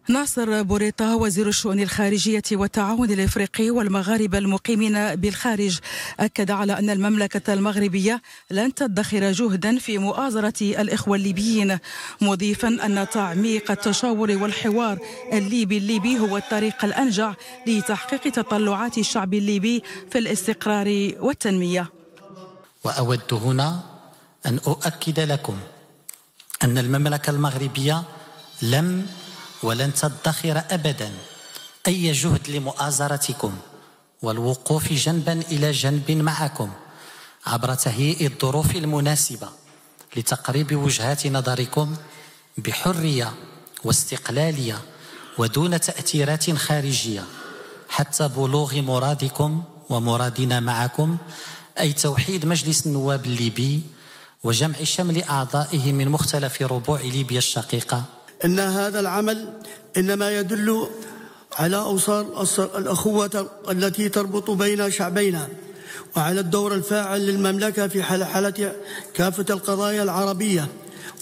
ناصر بوريطة وزير الشؤون الخارجية والتعاون الإفريقي والمغاربة المقيمين بالخارج أكد على أن المملكة المغربية لن تدخر جهدا في مؤازرة الإخوة الليبيين مضيفا أن تعميق التشاور والحوار الليبي الليبي هو الطريق الأنجع لتحقيق تطلعات الشعب الليبي في الاستقرار والتنمية وأود هنا أن أؤكد لكم أن المملكة المغربية لم ولن تدخر أبدا أي جهد لمؤازرتكم والوقوف جنبا إلى جنب معكم عبر تهيئ الظروف المناسبة لتقريب وجهات نظركم بحرية واستقلالية ودون تأثيرات خارجية حتى بلوغ مرادكم ومرادنا معكم أي توحيد مجلس النواب الليبي وجمع شمل أعضائه من مختلف ربوع ليبيا الشقيقة إن هذا العمل إنما يدل على أوصال الأخوة التي تربط بين شعبينا وعلى الدور الفاعل للمملكة في حلحلة كافة القضايا العربية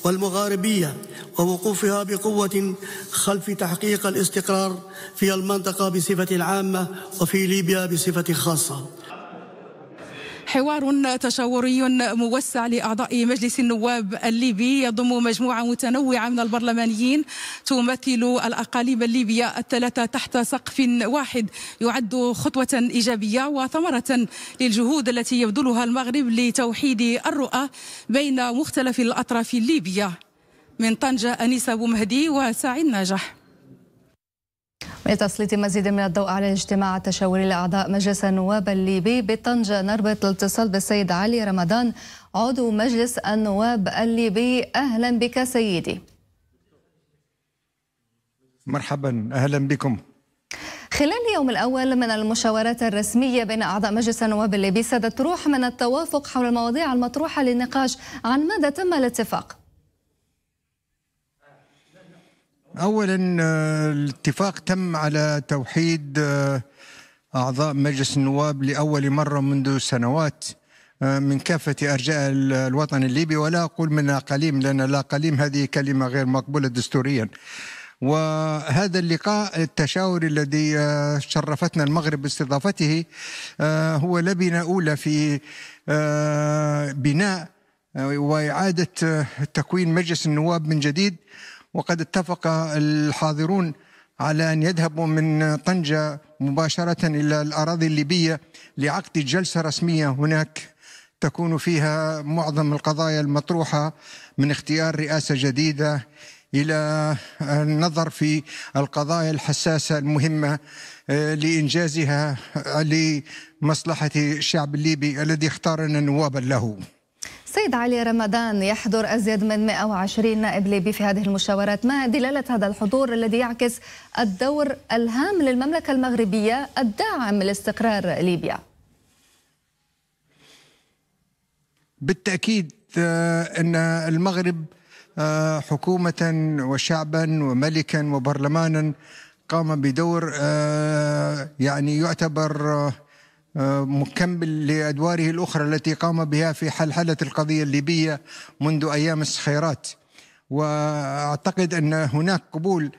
والمغاربية ووقوفها بقوة خلف تحقيق الاستقرار في المنطقة بصفة عامة وفي ليبيا بصفة خاصة حوار تشاوري موسع لأعضاء مجلس النواب الليبي يضم مجموعة متنوعة من البرلمانيين تمثل الأقاليم الليبية الثلاثة تحت سقف واحد يعد خطوة إيجابية وثمرة للجهود التي يبذلها المغرب لتوحيد الرؤى بين مختلف الأطراف الليبية من طنجة أنيسة أبو مهدي وسعيد ناجح لتسليط مزيد من الضوء على الاجتماع التشاوري لاعضاء مجلس النواب الليبي بطنجه نربط الاتصال بالسيد علي رمضان عضو مجلس النواب الليبي اهلا بك سيدي. مرحبا اهلا بكم. خلال اليوم الأول من المشاورات الرسمية بين أعضاء مجلس النواب الليبي سادت روح من التوافق حول المواضيع المطروحة للنقاش عن ماذا تم الاتفاق اولا آه، الاتفاق تم على توحيد آه، اعضاء مجلس النواب لاول مره منذ سنوات آه، من كافة أرجاء الوطن الليبي ولا أقول من الاقاليم لأن الأقاليم هذه كلمة غير مقبولة دستوريا وهذا اللقاء التشاوري الذي شرفتنا المغرب باستضافته هو لبنة أولى في بناء وإعادة تكوين مجلس النواب من جديد وقد اتفق الحاضرون على أن يذهبوا من طنجة مباشرة إلى الأراضي الليبية لعقد جلسة رسمية هناك تكون فيها معظم القضايا المطروحة من اختيار رئاسة جديدة إلى النظر في القضايا الحساسة المهمة آه، لإنجازها آه، لمصلحة الشعب الليبي الذي اختارنا نوابا له سيد علي رمضان يحضر أزيد من 120 نائب ليبي في هذه المشاورات ما دلالة هذا الحضور الذي يعكس الدور الهام للمملكة المغربية الداعم لاستقرار ليبيا بالتأكيد آه، أن المغرب آه، حكومة وشعبا وملكا وبرلمانا قام بدور آه، يعني يعتبر مكمل لأدواره الأخرى التي قام بها في حلحلة القضية الليبية منذ أيام السخيرات وأعتقد أن هناك قبول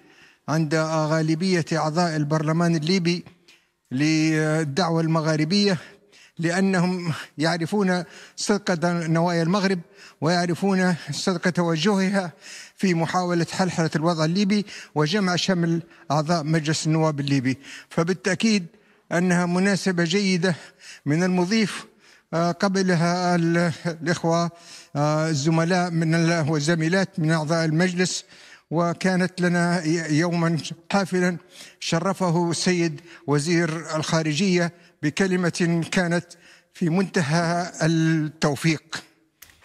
عند غالبية أعضاء البرلمان الليبي للدعوة المغاربية لأنهم يعرفون صدق نوايا المغرب ويعرفون صدق توجهها في محاولة حلحلة الوضع الليبي وجمع شمل أعضاء مجلس النواب الليبي فبالتأكيد أنها مناسبة جيدة من المضيف آه، قبلها الإخوة آه، الزملاء من والزميلات من أعضاء المجلس وكانت لنا يوما حافلا شرفه السيد وزير الخارجية بكلمة كانت في منتهى التوفيق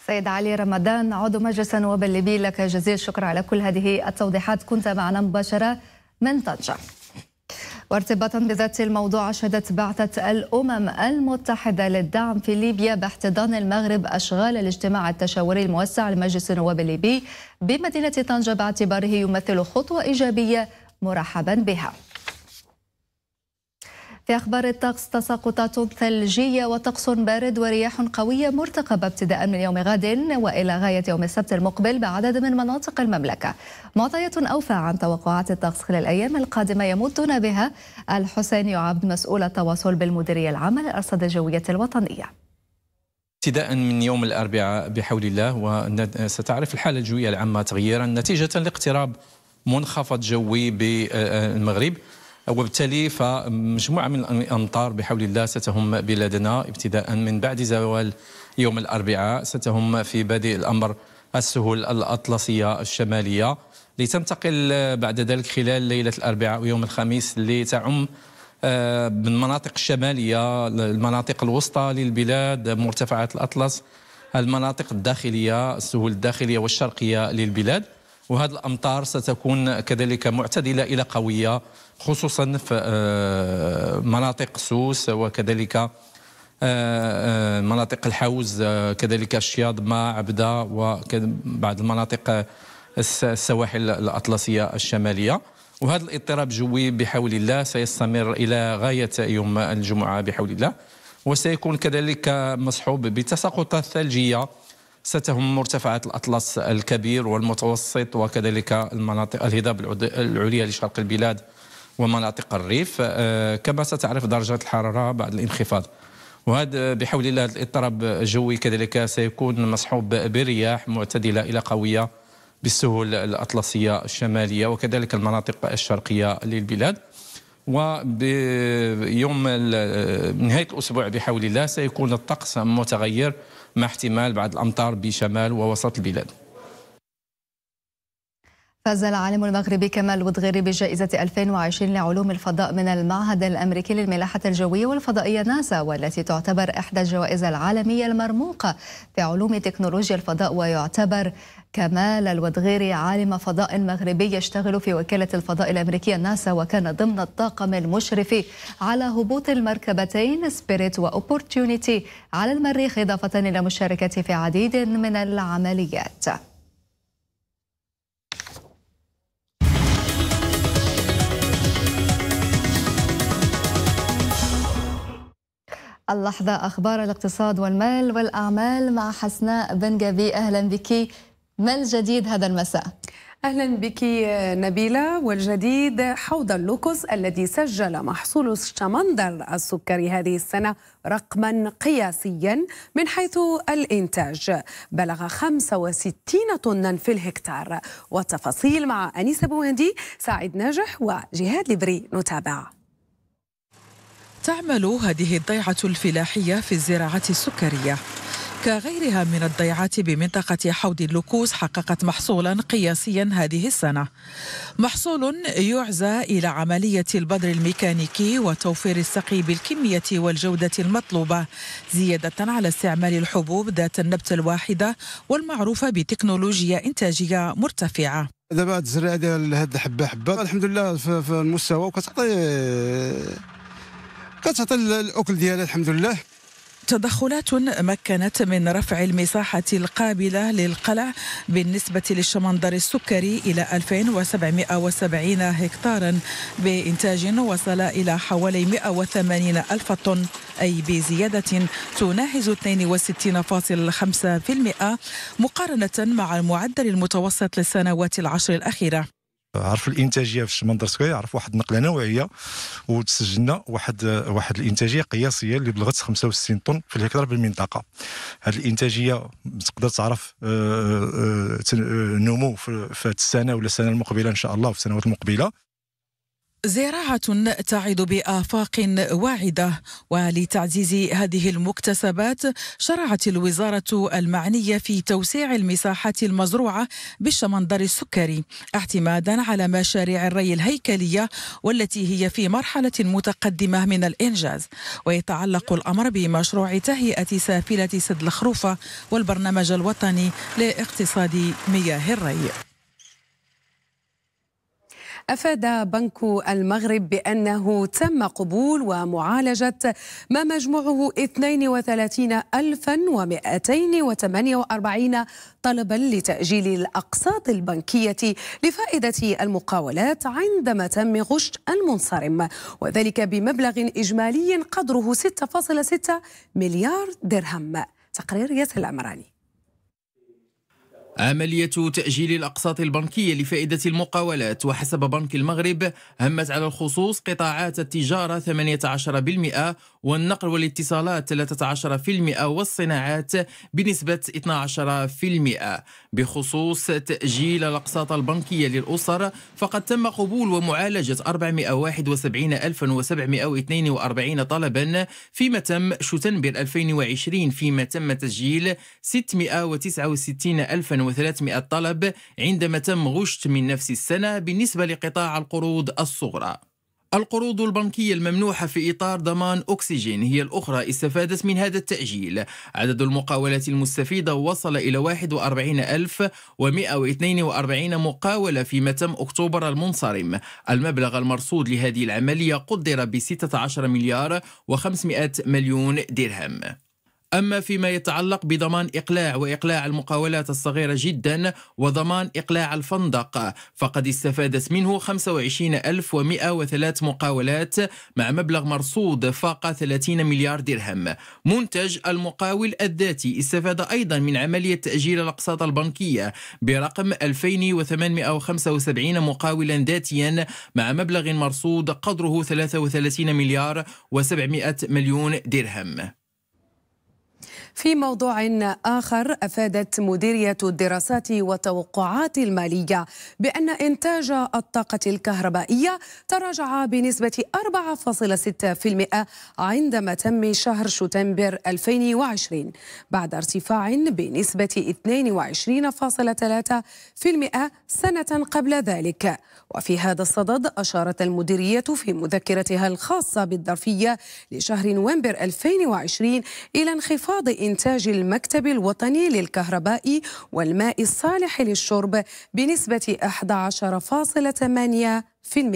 سيد علي رمضان عضو مجلس النواب الليبي لك جزيل الشكر على كل هذه التوضيحات كنت معنا مباشرة من طنجة وارتباطا بذات الموضوع أشهدت بعثة الأمم المتحدة للدعم في ليبيا باحتضان المغرب أشغال الاجتماع التشاوري الموسع لمجلس النواب الليبي بمدينة طنجة باعتباره يمثل خطوة إيجابية مرحبا بها في أخبار الطقس تساقطات ثلجية وطقس بارد ورياح قوية مرتقبة ابتداء من يوم غد وإلى غاية يوم السبت المقبل بعدد من مناطق المملكة معطيات أوفى عن توقعات الطقس خلال الأيام القادمة يمدنا بها الحسين عبد مسؤول التواصل بالمديرية العامة للأرصاد الجوية الوطنية ابتداء من يوم الأربعاء بحول الله وستعرف الحالة الجوية العامة تغييرا نتيجة لاقتراب منخفض جوي بالمغرب وبالتالي فمجموعة من الأمطار بحول الله ستهم بلادنا ابتداء من بعد زوال يوم الأربعاء ستهم في بادئ الأمر السهول الأطلسية الشمالية لتنتقل بعد ذلك خلال ليلة الأربعاء ويوم الخميس لتعم آه، من مناطق الشمالية المناطق الوسطى للبلاد مرتفعات الأطلس المناطق الداخلية السهول الداخلية والشرقية للبلاد وهذه الامطار ستكون كذلك معتدله الى قويه خصوصا في آه، مناطق سوس وكذلك آه، آه، مناطق الحوز كذلك الشياض ما عبده وبعض المناطق السواحل الاطلسيه الشماليه وهذا الاضطراب الجوي بحول الله سيستمر الى غايه يوم الجمعه بحول الله وسيكون كذلك مصحوب بتساقطات ثلجيه ستهم مرتفعات الأطلس الكبير والمتوسط وكذلك المناطق الهضاب العليا لشرق البلاد ومناطق الريف آه، كما ستعرف درجات الحرارة بعد الانخفاض وهذا بحول الله الاضطراب الجوي كذلك سيكون مصحوب برياح معتدلة إلى قوية بالسهول الأطلسية الشمالية وكذلك المناطق الشرقية للبلاد بيوم نهاية الأسبوع بحول الله سيكون الطقس متغير مع احتمال بعض الأمطار بشمال ووسط البلاد فاز العالم المغربي كمال ودغيري بجائزة 2020 لعلوم الفضاء من المعهد الأمريكي للملاحة الجوية والفضائية ناسا والتي تعتبر إحدى الجوائز العالمية المرموقة في علوم تكنولوجيا الفضاء ويعتبر كمال الودغيري عالم فضاء مغربي يشتغل في وكالة الفضاء الأمريكية ناسا وكان ضمن الطاقم المشرف على هبوط المركبتين سبيريت وأوبورتيونيتي على المريخ إضافة إلى مشاركته في عديد من العمليات اللحظة أخبار الاقتصاد والمال والأعمال مع حسناء جبي أهلا بك ما الجديد هذا المساء؟ اهلا بك نبيله والجديد حوض اللوكوس الذي سجل محصول الشمندر السكري هذه السنه رقما قياسيا من حيث الانتاج بلغ 65 طنا في الهكتار والتفاصيل مع انيسه بوهندي سعيد ناجح وجهاد لبري نتابع تعمل هذه الضيعه الفلاحيه في الزراعه السكريه كغيرها من الضيعات بمنطقة حوض اللوكوز حققت محصولا قياسيا هذه السنة محصول يعزى إلى عملية البذر الميكانيكي وتوفير السقي بالكمية والجودة المطلوبة زيادة على استعمال الحبوب ذات النبتة الواحدة والمعروفة بتكنولوجيا إنتاجية مرتفعة دابا هاد الزرعه ديال هاد الحبه حبه الحمد لله في المستوى وكتعطي كتعطي الاكل ديالها الحمد لله تدخلات مكنت من رفع المساحة القابلة للقلع بالنسبة للشمندر السكري إلى 2770 هكتارا بإنتاج وصل إلى حوالي 180 ألف طن أي بزيادة تناهز 62.5% مقارنة مع المعدل المتوسط للسنوات العشر الأخيرة عرف الانتاجيه في منظر سكوير عرف واحد النقله نوعيه وتسجلنا واحد واحد الانتاجيه قياسيه اللي بلغت 65 طن في الهكتار بالمنطقه هذه الانتاجيه تقدر تعرف آه، آه، آه، نمو في السنه ولا السنه المقبله ان شاء الله في السنوات المقبله زراعة تعد بآفاق واعدة ولتعزيز هذه المكتسبات شرعت الوزارة المعنية في توسيع المساحات المزروعة بالشمندر السكري اعتمادا على مشاريع الري الهيكلية والتي هي في مرحلة متقدمة من الإنجاز ويتعلق الأمر بمشروع تهيئة سافلة سد الخروفة والبرنامج الوطني لاقتصاد مياه الري أفاد بنك المغرب بأنه تم قبول ومعالجة ما مجموعه 32248 طلبا لتأجيل الأقساط البنكية لفائدة المقاولات عندما تم غش المنصرم وذلك بمبلغ إجمالي قدره 6.6 مليار درهم تقرير ياسر العمراني عملية تأجيل الأقساط البنكية لفائدة المقاولات وحسب بنك المغرب همت على الخصوص قطاعات التجارة 18% والنقل والاتصالات 13% والصناعات بنسبة 12% بخصوص تأجيل الأقساط البنكية للأسر فقد تم قبول ومعالجة 471742 طلبا فيما تم شتنبر 2020 فيما تم تسجيل 669000 2300 طلب عندما تم غشت من نفس السنة بالنسبة لقطاع القروض الصغرى القروض البنكية الممنوحة في إطار ضمان أكسجين هي الأخرى استفادت من هذا التأجيل عدد المقاولات المستفيدة وصل إلى 41142 مقاولة فيما تم أكتوبر المنصرم المبلغ المرصود لهذه العملية قدر ب 16 مليار و500 مليون درهم أما فيما يتعلق بضمان إقلاع وإقلاع المقاولات الصغيرة جدا وضمان إقلاع الفندق فقد استفادت منه 25103 مقاولات مع مبلغ مرصود فاق 30 مليار درهم منتج المقاول الذاتي استفاد أيضا من عملية تأجيل الأقساط البنكية برقم 2875 مقاولا ذاتيا مع مبلغ مرصود قدره 33 مليار و700 مليون درهم في موضوع آخر أفادت مديرية الدراسات والتوقعات المالية بأن إنتاج الطاقة الكهربائية تراجع بنسبة 4.6% عندما تم شهر شتنبر 2020 بعد ارتفاع بنسبة 22.3% سنة قبل ذلك وفي هذا الصدد أشارت المديرية في مذكرتها الخاصة بالظرفية لشهر نوفمبر 2020 إلى انخفاض إنتاج المكتب الوطني للكهرباء والماء الصالح للشرب بنسبة 11.8%.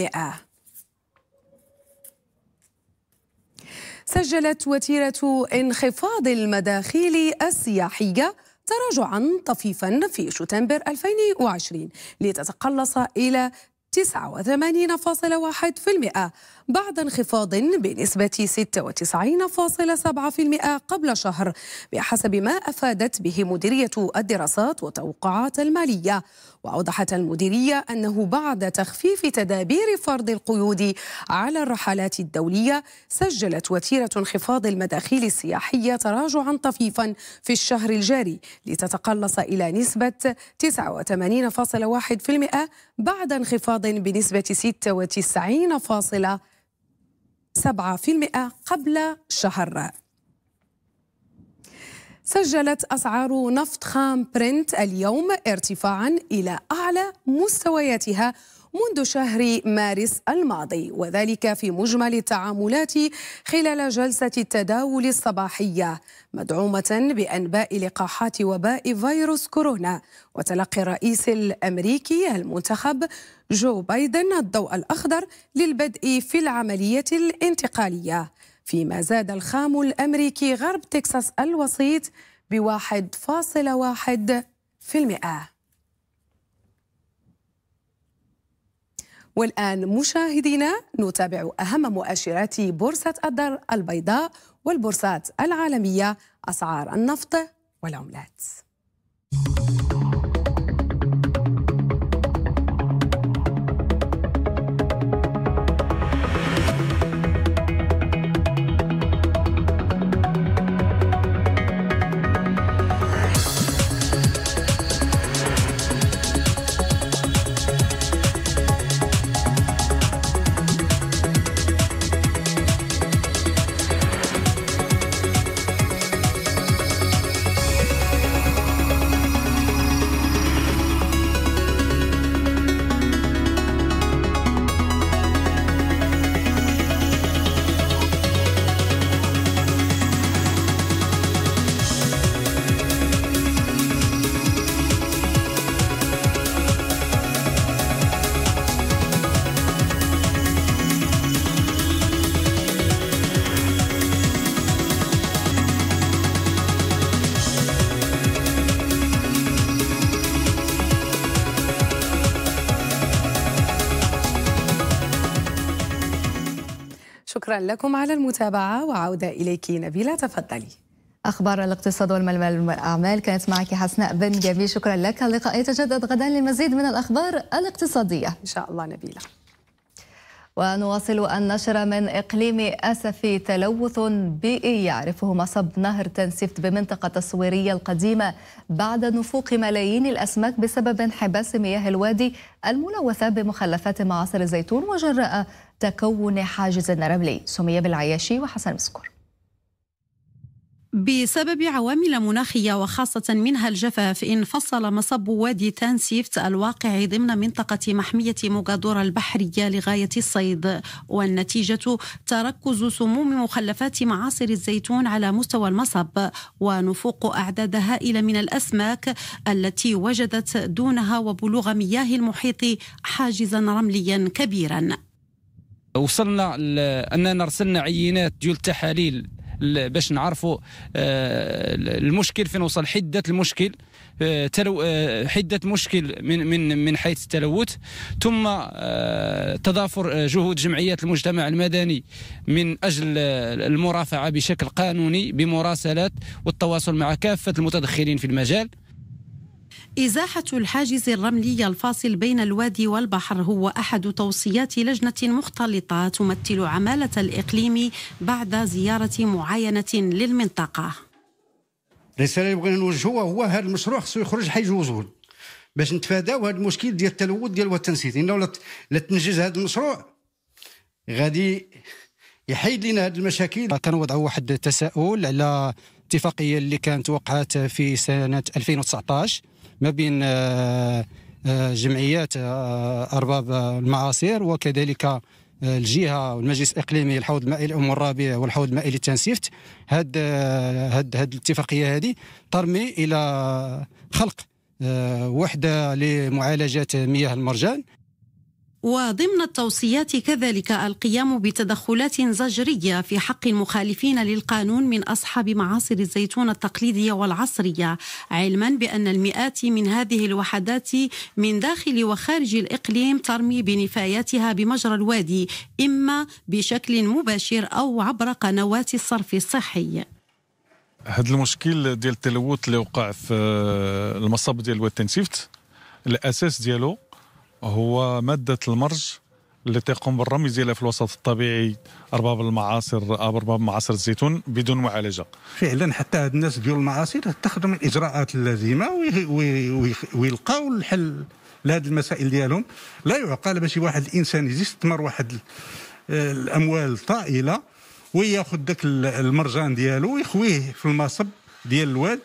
سجلت وتيرة انخفاض المداخيل السياحية تراجعا طفيفا في شتنبر 2020 لتتقلص إلى 89.1% بعد انخفاض بنسبة 96.7% قبل شهر بحسب ما أفادت به مديرية الدراسات وتوقعات المالية وأوضحت المديرية أنه بعد تخفيف تدابير فرض القيود على الرحلات الدولية سجلت وتيرة انخفاض المداخيل السياحية تراجعا طفيفا في الشهر الجاري لتتقلص إلى نسبة 89.1% بعد انخفاض بنسبة 96.7% قبل شهر سجلت أسعار نفط خام برنت اليوم ارتفاعا إلى أعلى مستوياتها منذ شهر مارس الماضي وذلك في مجمل التعاملات خلال جلسة التداول الصباحية مدعومة بأنباء لقاحات وباء فيروس كورونا وتلقي الرئيس الأمريكي المنتخب جو بايدن الضوء الأخضر للبدء في العملية الانتقالية فيما زاد الخام الأمريكي غرب تكساس الوسيط بواحد فاصل واحد في المئة والآن مشاهدينا نتابع أهم مؤشرات بورصة الدار البيضاء والبورصات العالمية أسعار النفط والعملات. شكرا لكم على المتابعة وعودة إليك نبيلة تفضلي أخبار الاقتصاد والمال والأعمال كانت معك حسناء بن جابي شكرا لك اللقاء يتجدد غدا لمزيد من الأخبار الاقتصادية إن شاء الله نبيلة ونواصل النشر من إقليم أسفي تلوث بيئي يعرفه مصب نهر تنسفت بمنطقة الصويرية القديمة بعد نفوق ملايين الأسماك بسبب انحباس مياه الوادي الملوثة بمخلفات معاصر الزيتون وجراء تكون حاجز رملي سمية بالعياشي وحسن مسكور بسبب عوامل مناخية وخاصة منها الجفاف انفصل مصب وادي تانسيفت الواقع ضمن منطقة محمية مقادورة البحرية لغاية الصيد والنتيجة تركز سموم مخلفات معاصر الزيتون على مستوى المصب ونفوق أعداد هائلة من الأسماك التي وجدت دونها وبلوغ مياه المحيط حاجزا رمليا كبيرا وصلنا أننا أرسلنا عينات ديال التحاليل باش نعرفوا آه، المشكل فين وصل حده المشكل آه، تلو آه، حده مشكل من من من حيث التلوث ثم تضافر جهود جمعيات المجتمع المدني من اجل المرافعه بشكل قانوني بمراسلات والتواصل مع كافه المتدخلين في المجال إزاحة الحاجز الرملي الفاصل بين الوادي والبحر هو أحد توصيات لجنة مختلطة تمثل عمالة الإقليم بعد زيارة معاينة للمنطقة الرسالة اللي بغينا نوجهوها هو هذا المشروع خصو يخرج حي جوزون باش نتفاداو هذا المشكل ديال التلوث ديال التنسيط لأنه لا تنجز هذا المشروع غادي يحيد لنا هذه المشاكل كان وضعوا واحد التساؤل على اتفاقيه اللي كانت وقعت في سنه 2019 ما بين آه، آه، جمعيات آه، ارباب المعاصير وكذلك الجهه والمجلس الاقليمي الحوض المائي الام الربيع والحوض المائي للتنسيفت هاد هاد هاد الاتفاقيه هذه ترمي الى خلق وحده لمعالجه مياه المرجان وضمن التوصيات كذلك القيام بتدخلات زجريه في حق المخالفين للقانون من اصحاب معاصر الزيتون التقليديه والعصريه علما بان المئات من هذه الوحدات من داخل وخارج الاقليم ترمي بنفاياتها بمجرى الوادي اما بشكل مباشر او عبر قنوات الصرف الصحي هذا المشكل ديال التلوث اللي وقع في المصب ديال واد تنسيفت الاساس ديالو هو مادة المرج اللي تقوم بالرمي ديالها في الوسط الطبيعي ارباب المعاصر ارباب معاصر الزيتون بدون معالجه فعلا حتى هاد الناس ديال المعاصر تخدم الاجراءات اللازمه ويلقاو الحل لهذه المسائل ديالهم لا يعقل باش واحد الانسان يجي يستثمر واحد الاموال طائله وياخذ داك المرجان ديالو ويخويه في المصب ديال الواد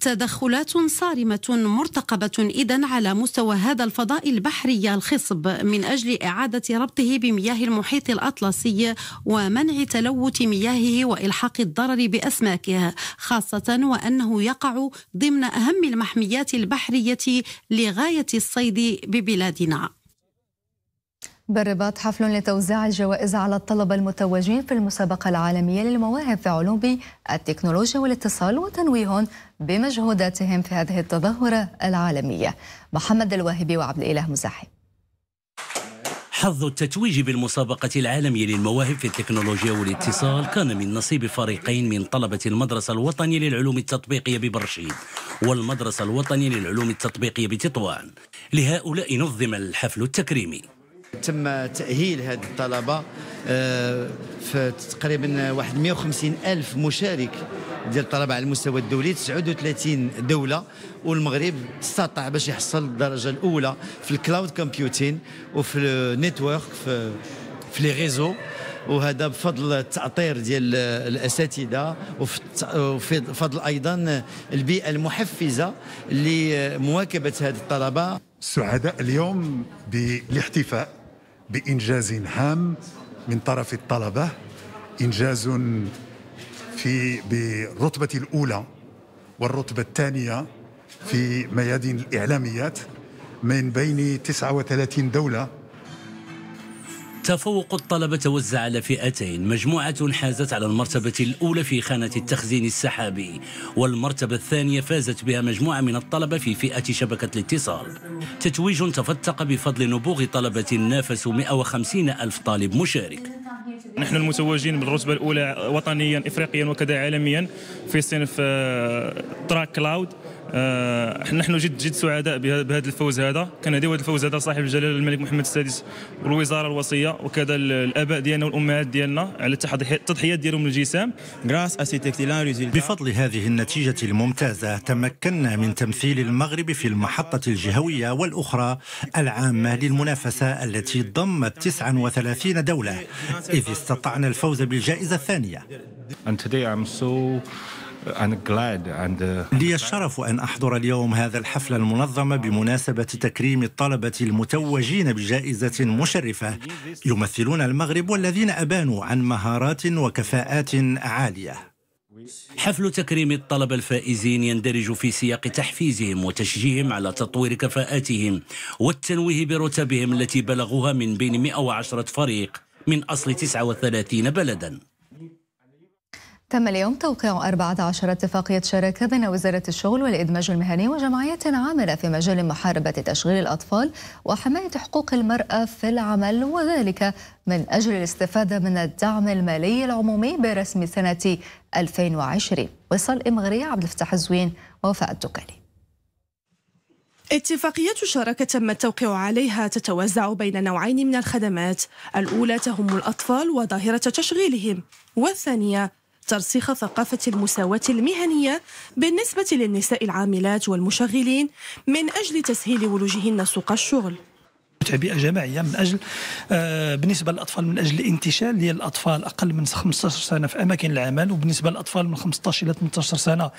تدخلات صارمة مرتقبة إذا على مستوى هذا الفضاء البحري الخصب من أجل إعادة ربطه بمياه المحيط الأطلسي ومنع تلوث مياهه وإلحاق الضرر بأسماكه خاصة وأنه يقع ضمن أهم المحميات البحرية لغاية الصيد ببلادنا بالرباط حفل لتوزيع الجوائز على الطلبة المتوجين في المسابقة العالمية للمواهب في علوم التكنولوجيا والاتصال وتنويه بمجهوداتهم في هذه التظاهرة العالمية محمد الواهبي وعبد الإله مزاحي حظ التتويج بالمسابقة العالمية للمواهب في التكنولوجيا والاتصال كان من نصيب فريقين من طلبة المدرسة الوطنية للعلوم التطبيقية ببرشيد والمدرسة الوطنية للعلوم التطبيقية بتطوان لهؤلاء نظم الحفل التكريمي تم تأهيل هذه الطلبة آه، في تقريبا واحد 150 ألف مشارك ديال الطلبة على المستوى الدولي 39 دولة والمغرب استطاع باش يحصل الدرجة الأولى في الكلاود كومبيوتين وفي النيتورك في في لي ريزو وهذا بفضل التأطير ديال الأساتذة وفضل أيضا البيئة المحفزة لمواكبة هذه الطلبة سعداء اليوم بالاحتفاء بانجاز هام من طرف الطلبه انجاز في بالرتبه الاولى والرتبه الثانيه في ميادين الاعلاميات من بين 39 دوله تفوق الطلبة توزع على فئتين مجموعة حازت على المرتبة الأولى في خانة التخزين السحابي والمرتبة الثانية فازت بها مجموعة من الطلبة في فئة شبكة الاتصال تتويج تفتق بفضل نبوغ طلبة نافسوا 150 ألف طالب مشارك نحن المتوجين بالرتبة الأولى وطنيا إفريقيا وكذا عالميا في صنف آه، تراك كلاود آه نحن جد جد سعداء بهذا الفوز هذا كان هذا الفوز هذا صاحب الجلاله الملك محمد السادس والوزاره الوصيه وكذا الاباء ديالنا والامهات ديالنا على التضحيات ديالهم للجسام بفضل هذه النتيجه الممتازه تمكنا من تمثيل المغرب في المحطه الجهويه والاخرى العامه للمنافسه التي ضمت 39 دوله اذ استطعنا الفوز بالجائزه الثانيه And today I'm so Uh, لي الشرف أن أحضر اليوم هذا الحفل المنظم بمناسبة تكريم الطلبة المتوجين بجائزة مشرفة يمثلون المغرب والذين أبانوا عن مهارات وكفاءات عالية حفل تكريم الطلبة الفائزين يندرج في سياق تحفيزهم وتشجيعهم على تطوير كفاءاتهم والتنويه برتبهم التي بلغوها من بين 110 فريق من أصل 39 بلداً تم اليوم توقيع 14 اتفاقية شراكة بين وزارة الشغل والإدماج المهني وجمعيات عاملة في مجال محاربة تشغيل الأطفال وحماية حقوق المرأة في العمل وذلك من أجل الاستفادة من الدعم المالي العمومي برسم سنة 2020 وصل إمغرية عبد الفتاح الزوين ووفاء الدكالي اتفاقية شراكة تم التوقيع عليها تتوزع بين نوعين من الخدمات الأولى تهم الأطفال وظاهرة تشغيلهم والثانية ترسيخ ثقافة المساواة المهنية بالنسبة للنساء العاملات والمشغلين من أجل تسهيل ولوجهن سوق الشغل تعبئه جماعيه من اجل آه بالنسبه للاطفال من اجل الانتشال ديال الاطفال اقل من 15 سنه في اماكن العمل وبالنسبه للاطفال من 15 الى 18 سنه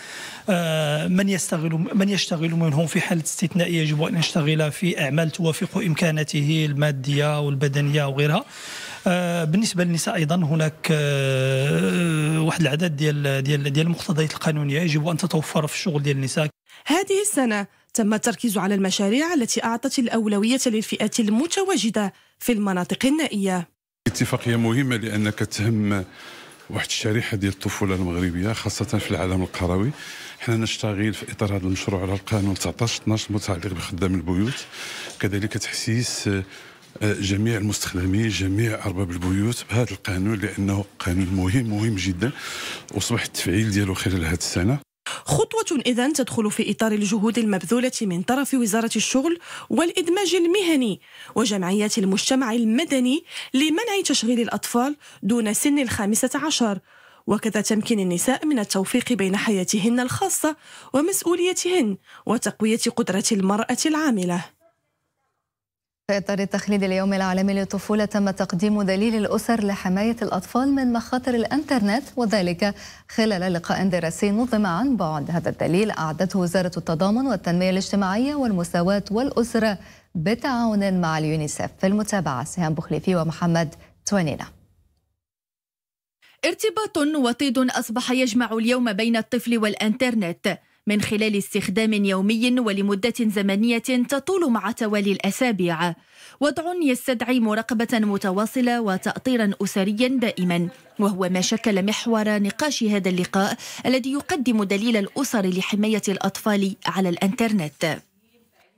آه من يستغل من يشتغل منهم في حاله استثنائيه يجب ان يشتغل في اعمال توافق امكاناته الماديه والبدنيه وغيرها آه، بالنسبه للنساء ايضا هناك آه، آه، واحد العدد ديال ديال ديال المقتضيات القانونيه يجب ان تتوفر في الشغل ديال النساء هذه السنه تم التركيز على المشاريع التي اعطت الاولويه للفئات المتواجده في المناطق النائيه اتفاقيه مهمه لانك تهم واحد الشريحه ديال الطفوله المغربيه خاصه في العالم القروي حنا نشتغل في اطار هذا المشروع على القانون 19 12 المتعلق بخدام البيوت كذلك تحسيس آه، جميع المستخدمين جميع ارباب البيوت بهذا القانون لانه قانون مهم مهم جدا واصبح التفعيل ديالو خلال هذه السنه خطوة إذا تدخل في إطار الجهود المبذولة من طرف وزارة الشغل والإدماج المهني وجمعيات المجتمع المدني لمنع تشغيل الأطفال دون سن الخامسة عشر وكذا تمكين النساء من التوفيق بين حياتهن الخاصة ومسؤوليتهن وتقوية قدرة المرأة العاملة في إطار التخليد اليومي العالمي للطفولة تم تقديم دليل الأسر لحماية الأطفال من مخاطر الإنترنت وذلك خلال لقاء دراسي نظم عن بعد هذا الدليل أعدته وزارة التضامن والتنمية الاجتماعية والمساواة والأسرة بتعاون مع اليونيسف في المتابعة سهام بخليفي ومحمد توانينا ارتباط وطيد أصبح يجمع اليوم بين الطفل والإنترنت من خلال استخدام يومي ولمدة زمنية تطول مع توالي الأسابيع وضع يستدعي مراقبة متواصلة وتأطيرا أسريا دائما وهو ما شكل محور نقاش هذا اللقاء الذي يقدم دليل الأسر لحماية الأطفال على الإنترنت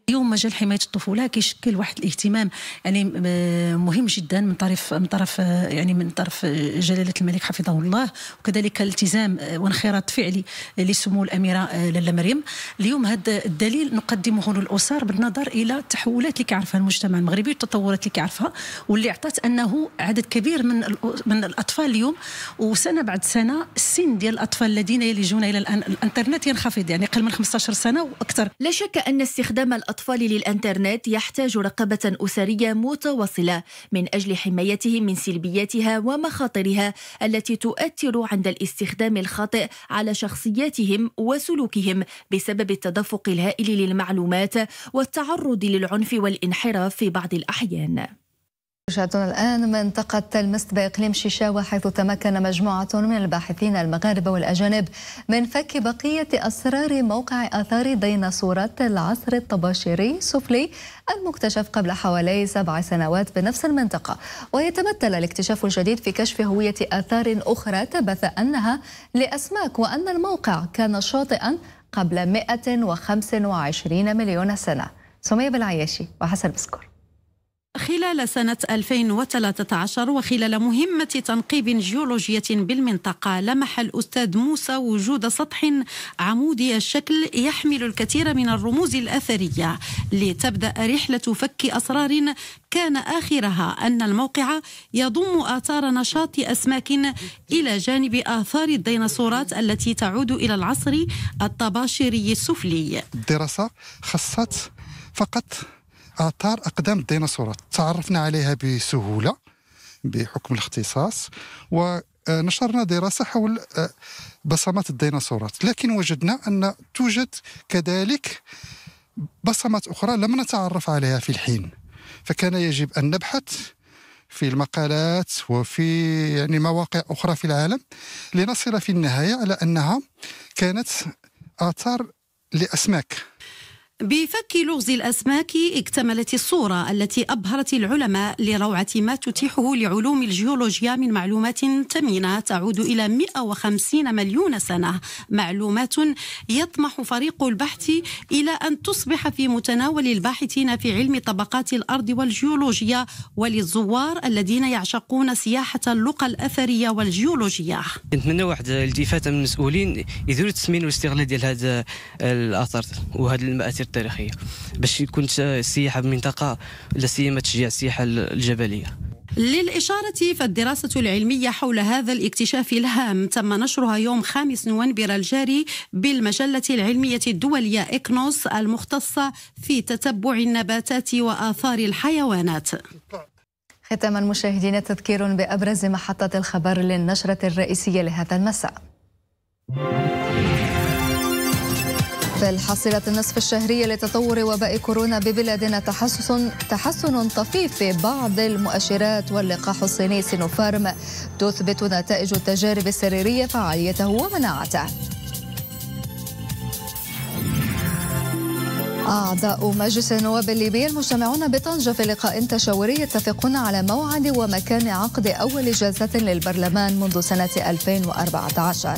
اليوم مجال حمايه الطفوله كيشكل واحد الاهتمام يعني آه، مهم جدا من طرف من طرف آه، يعني من طرف آه، جلاله الملك حفظه الله وكذلك التزام وانخراط فعلي لسمو الاميره لاله مريم اليوم هذا الدليل نقدمه للاسر بالنظر الى التحولات اللي كيعرفها المجتمع المغربي والتطورات اللي كيعرفها واللي عطات انه عدد كبير من من الاطفال اليوم وسنه بعد سنه السن ديال الاطفال الذين يلجون الى الانترنت ينخفض يعني اقل من 15 سنه واكثر لا شك ان استخدام الأطفال الأطفال للإنترنت يحتاج رقابة أسرية متواصلة من أجل حمايتهم من سلبياتها ومخاطرها التي تؤثر عند الاستخدام الخاطئ على شخصياتهم وسلوكهم بسبب التدفق الهائل للمعلومات والتعرض للعنف والانحراف في بعض الأحيان. رجعتنا الآن منطقة تلمست بإقليم شيشاوة حيث تمكن مجموعة من الباحثين المغاربة والأجانب من فك بقية أسرار موقع آثار ديناصورات العصر الطباشيري السفلي المكتشف قبل حوالي سبع سنوات بنفس المنطقة ويتمثل الاكتشاف الجديد في كشف هوية آثار أخرى تبث أنها لأسماك وأن الموقع كان شاطئا قبل 125 مليون سنة سمية بالعياشي وحسن بسكور خلال سنة 2013 وخلال مهمة تنقيب جيولوجية بالمنطقة لمح الأستاذ موسى وجود سطح عمودي الشكل يحمل الكثير من الرموز الأثرية لتبدأ رحلة فك أسرار كان آخرها أن الموقع يضم آثار نشاط أسماك إلى جانب آثار الديناصورات التي تعود إلى العصر الطباشري السفلي الدراسة خصت فقط آثار أقدام الديناصورات تعرفنا عليها بسهولة بحكم الاختصاص ونشرنا دراسة حول آه، بصمات الديناصورات لكن وجدنا أن توجد كذلك بصمات أخرى لم نتعرف عليها في الحين فكان يجب أن نبحث في المقالات وفي يعني مواقع أخرى في العالم لنصل في النهاية على أنها كانت آثار لأسماك بفك لغز الأسماك اكتملت الصورة التي أبهرت العلماء لروعة ما تتيحه لعلوم الجيولوجيا من معلومات ثمينة تعود إلى 150 مليون سنة معلومات يطمح فريق البحث إلى أن تصبح في متناول الباحثين في علم طبقات الأرض والجيولوجيا وللزوار الذين يعشقون سياحة اللقى الأثرية والجيولوجيا نتمنى واحد الالتفاتة من المسؤولين يديروا التسمين والاستغلال ديال هذا الأثر وهذا المآثر تاثير التاريخيه باش يكون السياحه بمنطقه لا سيما تشجيع السياحه الجبليه للإشارة فالدراسة العلمية حول هذا الاكتشاف الهام تم نشرها يوم 5 نوفمبر الجاري بالمجلة العلمية الدولية إكنوس المختصة في تتبع النباتات وآثار الحيوانات ختاما مشاهدينا تذكير بأبرز محطات الخبر للنشرة الرئيسية لهذا المساء في الحصيلة النصف الشهرية لتطور وباء كورونا ببلادنا تحسس تحسن طفيف في بعض المؤشرات واللقاح الصيني سينوفارم تثبت نتائج التجارب السريرية فعاليته ومناعته. أعضاء مجلس النواب الليبي المجتمعون بطنجة في لقاء تشاوري يتفقون على موعد ومكان عقد أول جلسة للبرلمان منذ سنة 2014.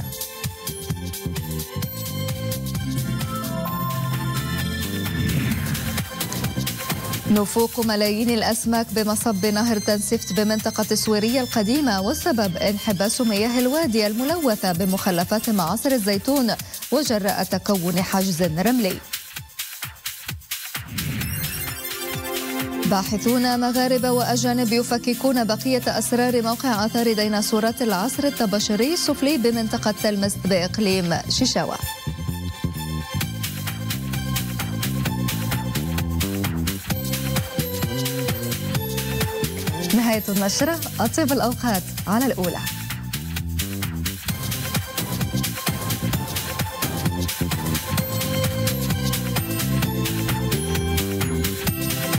نفوق ملايين الأسماك بمصب نهر تنسفت بمنطقة السويرية القديمة والسبب انحباس مياه الوادي الملوثة بمخلفات معاصر الزيتون وجراء تكون حجز رملي باحثون مغاربة وأجانب يفككون بقية أسرار موقع آثار ديناصورات العصر التبشري السفلي بمنطقة تلمس بإقليم شيشاوا نهاية النشرة أطيب الأوقات على الأولى